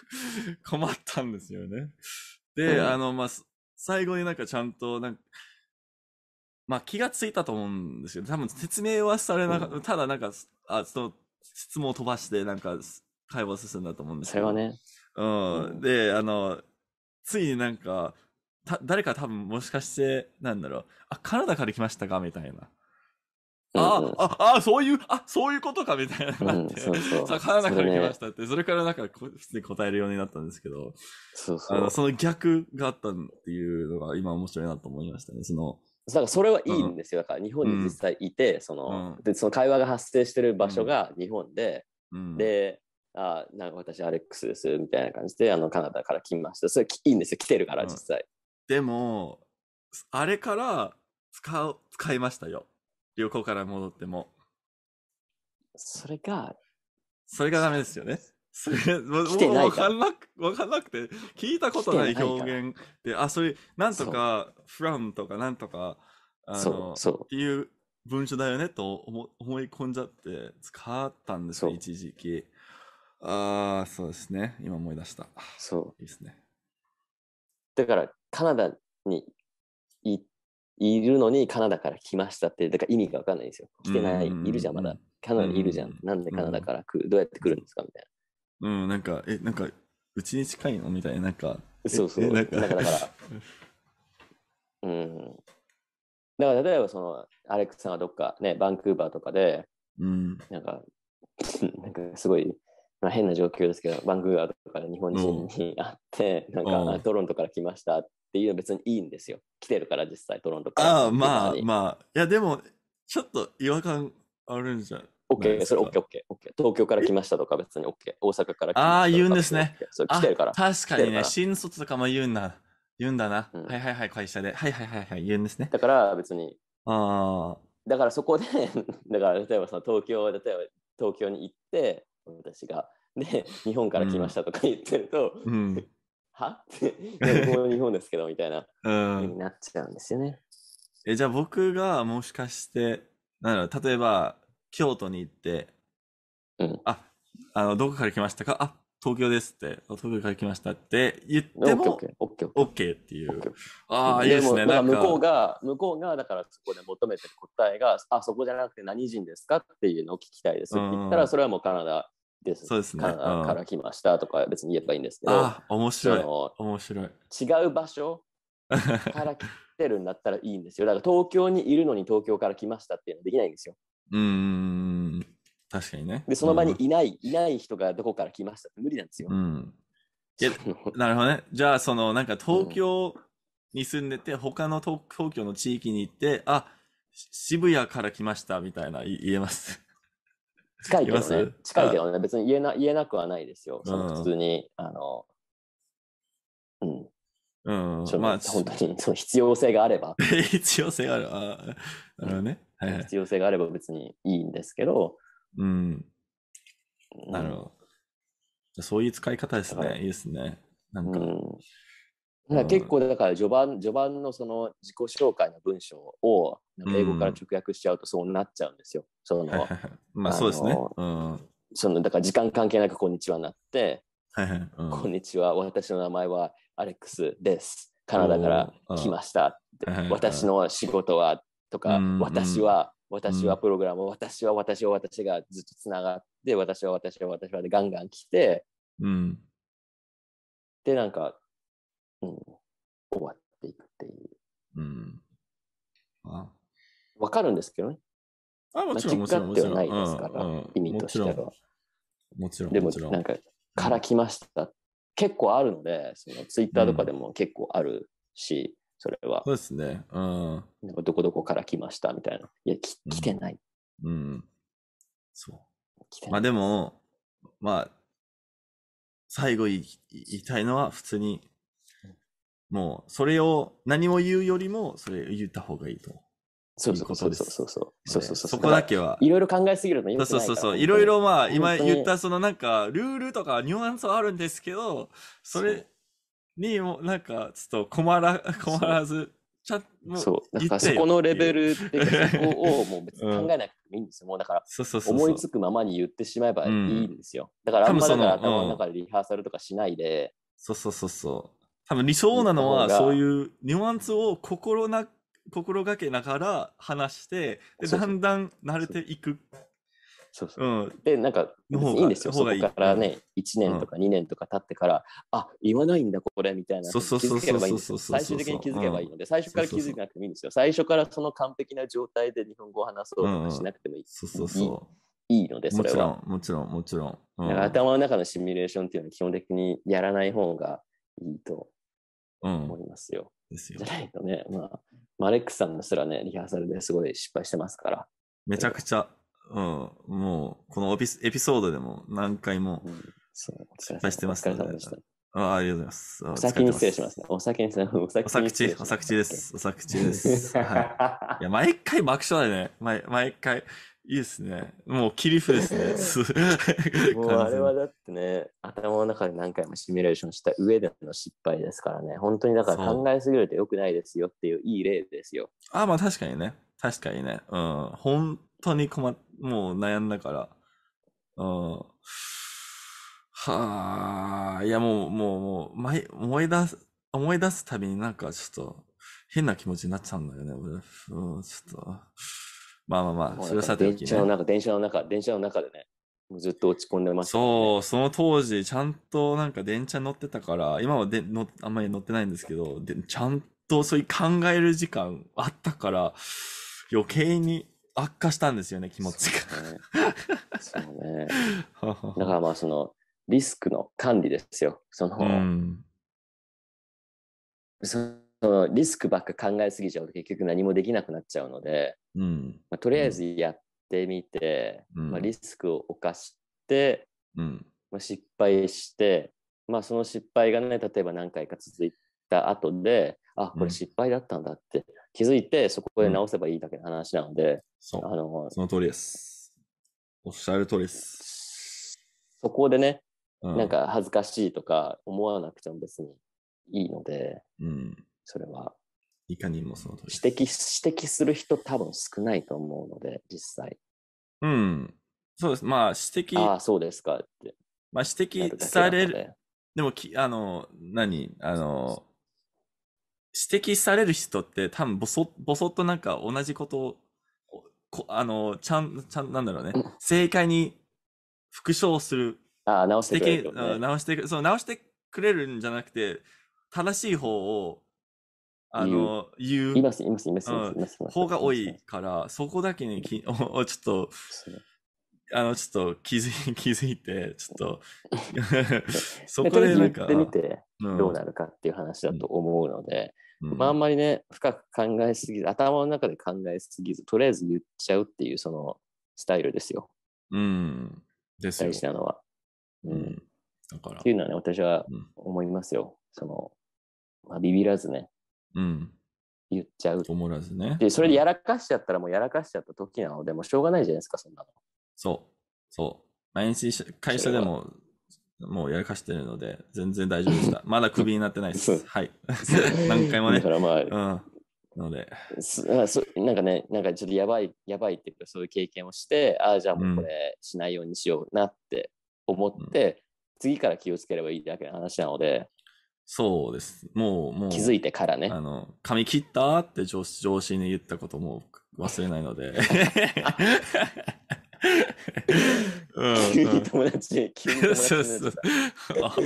Speaker 1: 困ったんですよね。で、あの、まあ、最後になんかちゃんと、なんか、まあ気がついたと思うんですよ。多分説明はされなかった。ただなんか、あ、その、質問を飛ばして、なんか、会話進んだと思うんですそれはね。うん。で、あの、ついになんか、た誰か多分もしかして、なんだろう、あ、カナダから来ましたかみたいな。あ、うんあ、あ、そういう、あ、そういうことかみたいななって、うん、そうそうカナダから来ましたって、それ、ね,、からなんか普通に答えるようになったんですけど、そうそうあのその逆があったっていうのが今面白いなと思いましたね。その、だからそれはいいんですよ、だから日本に実際いて、そ
Speaker 3: のでその会話が発生してる場所が日本で、であなんか私アレックスですみたいな感じであのカナダから来ましたそれいいんですよ来てるから実際、
Speaker 1: でもあれから使う使いましたよ旅行から戻っても
Speaker 2: それが
Speaker 1: それがダメですよねす来てなから。わかんなくて、聞いたことない表現で、あ、それ、なんとか、from とかなんとか、そうそうっていう文章だよねと思思い込んじゃって使ったんですよ、一時期。ああ、そうですね。今思い出した。そう。いいですね。だから、カナダ
Speaker 3: にいいるのにカナダから来ましたって、だから意味がわかんないんですよ。
Speaker 1: 来
Speaker 4: て
Speaker 3: ない、いるじゃん、まだ。カナダにいるじゃん。なんでカナダから来る、どうやって来るんですかみたいな。
Speaker 4: うん、な
Speaker 1: んか、え、なんか、うちに近いのみたいな、なんか。そうそう。なんか、だから、か ら
Speaker 3: うん。だから、例えば、その、アレックスさんはどっか、ね、バンクーバーとかで、うん、なんか、なんか、すごい、まあ、変な状況ですけど、バンクーバーとかで日本人に会って、うん、なんか、トロントから来ましたっていうのは別にいいんですよ。来てるから、実際、トロントか
Speaker 1: ら。ああ、まあ、まあ。いや、でも、ちょっと違和感あるんじゃオッケー、それオオッッケー、ケー、オッケ
Speaker 3: ー。東京から来ま
Speaker 1: したとか別にオッケー。大阪から来ましたとか。ああ、言うんですね。そう、来てるから。確かにね、新卒とかも言うんだ。言うんだな、うん、はいはいはい、会社で。はいはいはいはい、言うんですね。だから別に。ああ。だからそこで
Speaker 3: だから例えばさ、東京、例えば東京に行って、私が。で、日本か
Speaker 1: ら来ましたとか言ってると、うん、はって、日本ですけど、みたいな、うん、になっちゃうんですよね。え、じゃあ僕がもしかして、なんだろう、例えば、京都に行って、うん、あ、あの、どこから来ましたかあ、東京ですって、東京から来ましたって言っても、OK っていう。ああ、いいですね。なんか向こう
Speaker 3: が、向こうが、だからそこで求めてる答えが、あ、そこじゃなくて何人ですかっていうのを聞きたいですって言ったら、それはもうカナダです。そうですね。カナダから来ましたとか別に言えばいいんですけど。あ面白い。面白い。違う場所から来てるんだったらいいんですよ。だから東京にいるのに東京から来ましたっていうのはできないんですよ。
Speaker 2: うん。確かにね。で、その場に
Speaker 3: いない、いない人がどこから来ましたって無理
Speaker 1: なんですよ。うん。いや、なるほどね。じゃあ、その、なんか東京に住んでて、うん、他の東京の地域に行って、あ、渋谷から来ましたみたいな言えます。
Speaker 3: 近いけどね。近いけどね。別に言えな言えなくはないですよ。その普通に、あの、
Speaker 1: うん。うん、まあ、本当に
Speaker 3: その必要性があれば。
Speaker 1: 必要性があれば。
Speaker 3: あなるね、はいはい。必要性があれば別
Speaker 1: にいいんですけど。うん。なるほど。うん、そういう使い方ですね。いいですね。なんか。うん、か結構だから序盤、序
Speaker 3: 盤のその自己紹介の文章を英語から直訳しちゃうとそうなっちゃうんですよ。うん、その。まあそうですね。うん。そのだから時間関係なくこんにちはなって、うん、こんにちは、私の名前はアレックスです。カナダから来ました。私の仕事はとか、私は、私はプログラム、私は私は私がずっとつながって、私は私は私はでガンガン来て、
Speaker 2: うん、で、なんか、うん、終わっていくっていう。うん、あわかるんですけどね。あもちろん、もちろん、もちろん。
Speaker 3: 意味としては。もちろん、もちろん。でも、なんか、から来ました結構あるのでそのツイッターとかでも結構あるし、それはそうですねうんどこどこから来ましたみたいないやき
Speaker 2: 来てない、うん、うん、そうまあでも
Speaker 1: まあ最後言いたいのは普通にもうそれを何も言うよりもそれ言った方がいいとそうそうそうそうそうそうそうそうそうそこだけはいろいろ考えすぎるのそうそうそうそういろいろまあ今言ったそのなんかルールとかニュアンスはあるんですけどそれにもなんかちょっと困ら 困らずちゃそ
Speaker 3: うだかそこのレベルっそこをもう別に考えなくてもいいんですよ、うん、もうだから思いつくままに言ってしまえばいいんですよ、うだからあんまだから頭の中でリハーサルとかしないで、そうそうそうそう
Speaker 1: 多分理想なのはそういうニュアンスを心なく心がけながら話してでだんだん慣れていくそうそう。うん、
Speaker 3: で、なんか、いいんですよ。そこからね、1年とか2年とか経ってから、うん、あ言わないんだ、これ、みたいな。そうそうそうそう最終的に気づけばいいので、最初から気づかなくてもいいんですよ。最初からその完璧な状態で日本語を話そうとかしなくてもい
Speaker 1: い。そうそうそう。いいので、それは。もちろん、もちろん、もちろん。うん、頭
Speaker 3: の中のシミュレーションっていうのは基本的にやらない方がいいと思いますよ。ですよ。じゃないとね、まあ、マレックスさんですらね、リハーサルですごい失敗してますから。
Speaker 1: めちゃくちゃ、うん、もう、このエピエピソードでも何回も失敗してますので、うん、ありがとうございます。お先に失礼しますね。お先に、失礼お先に。お先お先です。お先です。はい。いや、毎回爆笑だよね。毎、毎回。いいですね。もう切り札ですね。もうあれはだってね、頭
Speaker 3: の中で何回もシミュレーションした上での失敗ですからね、本当にだから考えすぎると良くないですよっていういい例ですよ。
Speaker 1: あまあ確かにね。確かにね。うん。本当に困っ、もう悩んだから。うん。はあ、いやもう、もう、もう、前、思い出す、思い出すたびになんかちょっと変な気持ちになっちゃうんだよね、俺。うん、ちょっと。まあまあまあ、それはさておき、ね、電車の中、
Speaker 3: 電車の中、電車の中でね、
Speaker 1: もうずっと落ち込んでました、ね、そう、その当時、ちゃんとなんか電車乗ってたから、今はでのあんまり乗ってないんですけど、でちゃんとそういう考える時間あったから、余計に悪化したんですよね、気持ちが。そうね。う
Speaker 3: ね だからまあ、その、リスクの管理ですよ。その、うん、そそのリスクばっか考えすぎちゃうと結局何もできなくなっちゃうので、うんまあ、とりあえずやってみて、うん、まあ、リスクを冒して、うんまあ、失敗して、まあ、その失敗がね例えば何回か続いた後であこれ失敗だったんだって気づいてそこで直せばいいだけの話なので、うん、あのその通りですお
Speaker 1: っしゃる通りです
Speaker 3: そこでね、なんか恥ずかしいとか思わなくても別にいいので、うん、それは。
Speaker 1: いかにもその通り。
Speaker 3: 指摘、指摘する人多分少ないと思うので、実際。
Speaker 2: うん。
Speaker 1: そうです。まあ、指摘。ああ、そうですかって。まあ、指摘される。でもき、あの、何あの、指摘される人って多分ボソ、ぼそっとなんか同じことを、こあの、ちゃん、ちゃん、なんだろうね。正解に復唱する。ああ、直してくれる、ね、直して、直してくれるんじゃなくて、正しい方をあの、
Speaker 3: 言う。います、います、います、います。方が多い
Speaker 1: から、そこだけにき、おちょっと、あの、ちょっと気づい、気づいて、ちょっと、そ
Speaker 3: こでなんか。言ってみて、どうなるかっていう話だと思うので、まあ、あんまりね、深く考えすぎず、頭の中で考えすぎず、とりあえず言っちゃうっていう、その、スタイルですよ。
Speaker 2: うん。ですよ。大事なのは。うん。
Speaker 3: だから。っていうのはね、私は思いますよ。その、まあ、ビビらずね、
Speaker 2: うん、
Speaker 1: 言っちゃう。思らずね。で、それで
Speaker 3: やらかしちゃったらもうやらかしちゃった時なので、もうしょうがないじゃないで
Speaker 1: すか、そんなの。そう。そう。毎日会社でももうやらかしてるので、全然大丈夫でした。まだクビになってないです。はい。何回もね。だからまあ、う
Speaker 2: ん。の
Speaker 1: でなんかね、なんかちょっとやばい、やばいっていうか、そういう経験を
Speaker 3: して、ああ、じゃあもうこれしないようにしようなって思って、うん、次から気をつければいいだけ
Speaker 1: の話なので、そうです。もう、もう。気づいてからね。あの、髪切ったって上上司に言ったことも忘れないので。
Speaker 2: 急に友達急に友達そうそう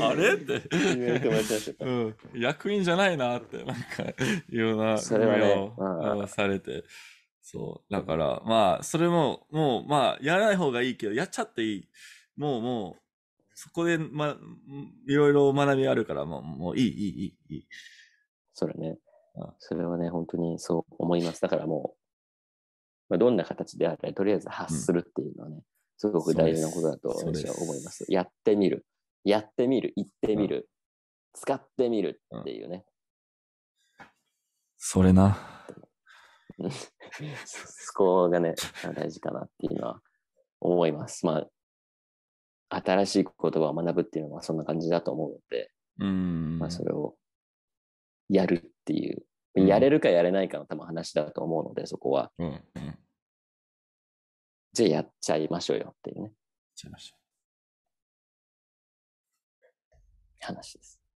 Speaker 2: あれって急に友達う
Speaker 1: ん、役員じゃないなってなんかいうんなそれは、をされてそうだからまあそれももうまあやらない方がいいけどやっちゃっていいもうもう、そこで、ま、いろいろ学びあるから、もう、もういい、いい、いい、いい。それね。
Speaker 3: それはね、本当にそう思います。だからもう、まあ、どんな形であれ、とりあえず発するっていうのはね、うん、すごく大事なことだと私は思います。やってみる。やってみる。行ってみる。うん、使ってみるっていうね。
Speaker 2: うん、それな。そこ
Speaker 3: がね、大事かなっていうのは思います。まあ、新しい言葉を学ぶっていうのはそんな感じだと思うの
Speaker 2: で、うん
Speaker 3: まあ、それをやるっていう、や
Speaker 2: れるかやれないかの多分話だと思うので、そこは。うん、じゃあやっちゃいましょうよっていうね。
Speaker 4: 話です。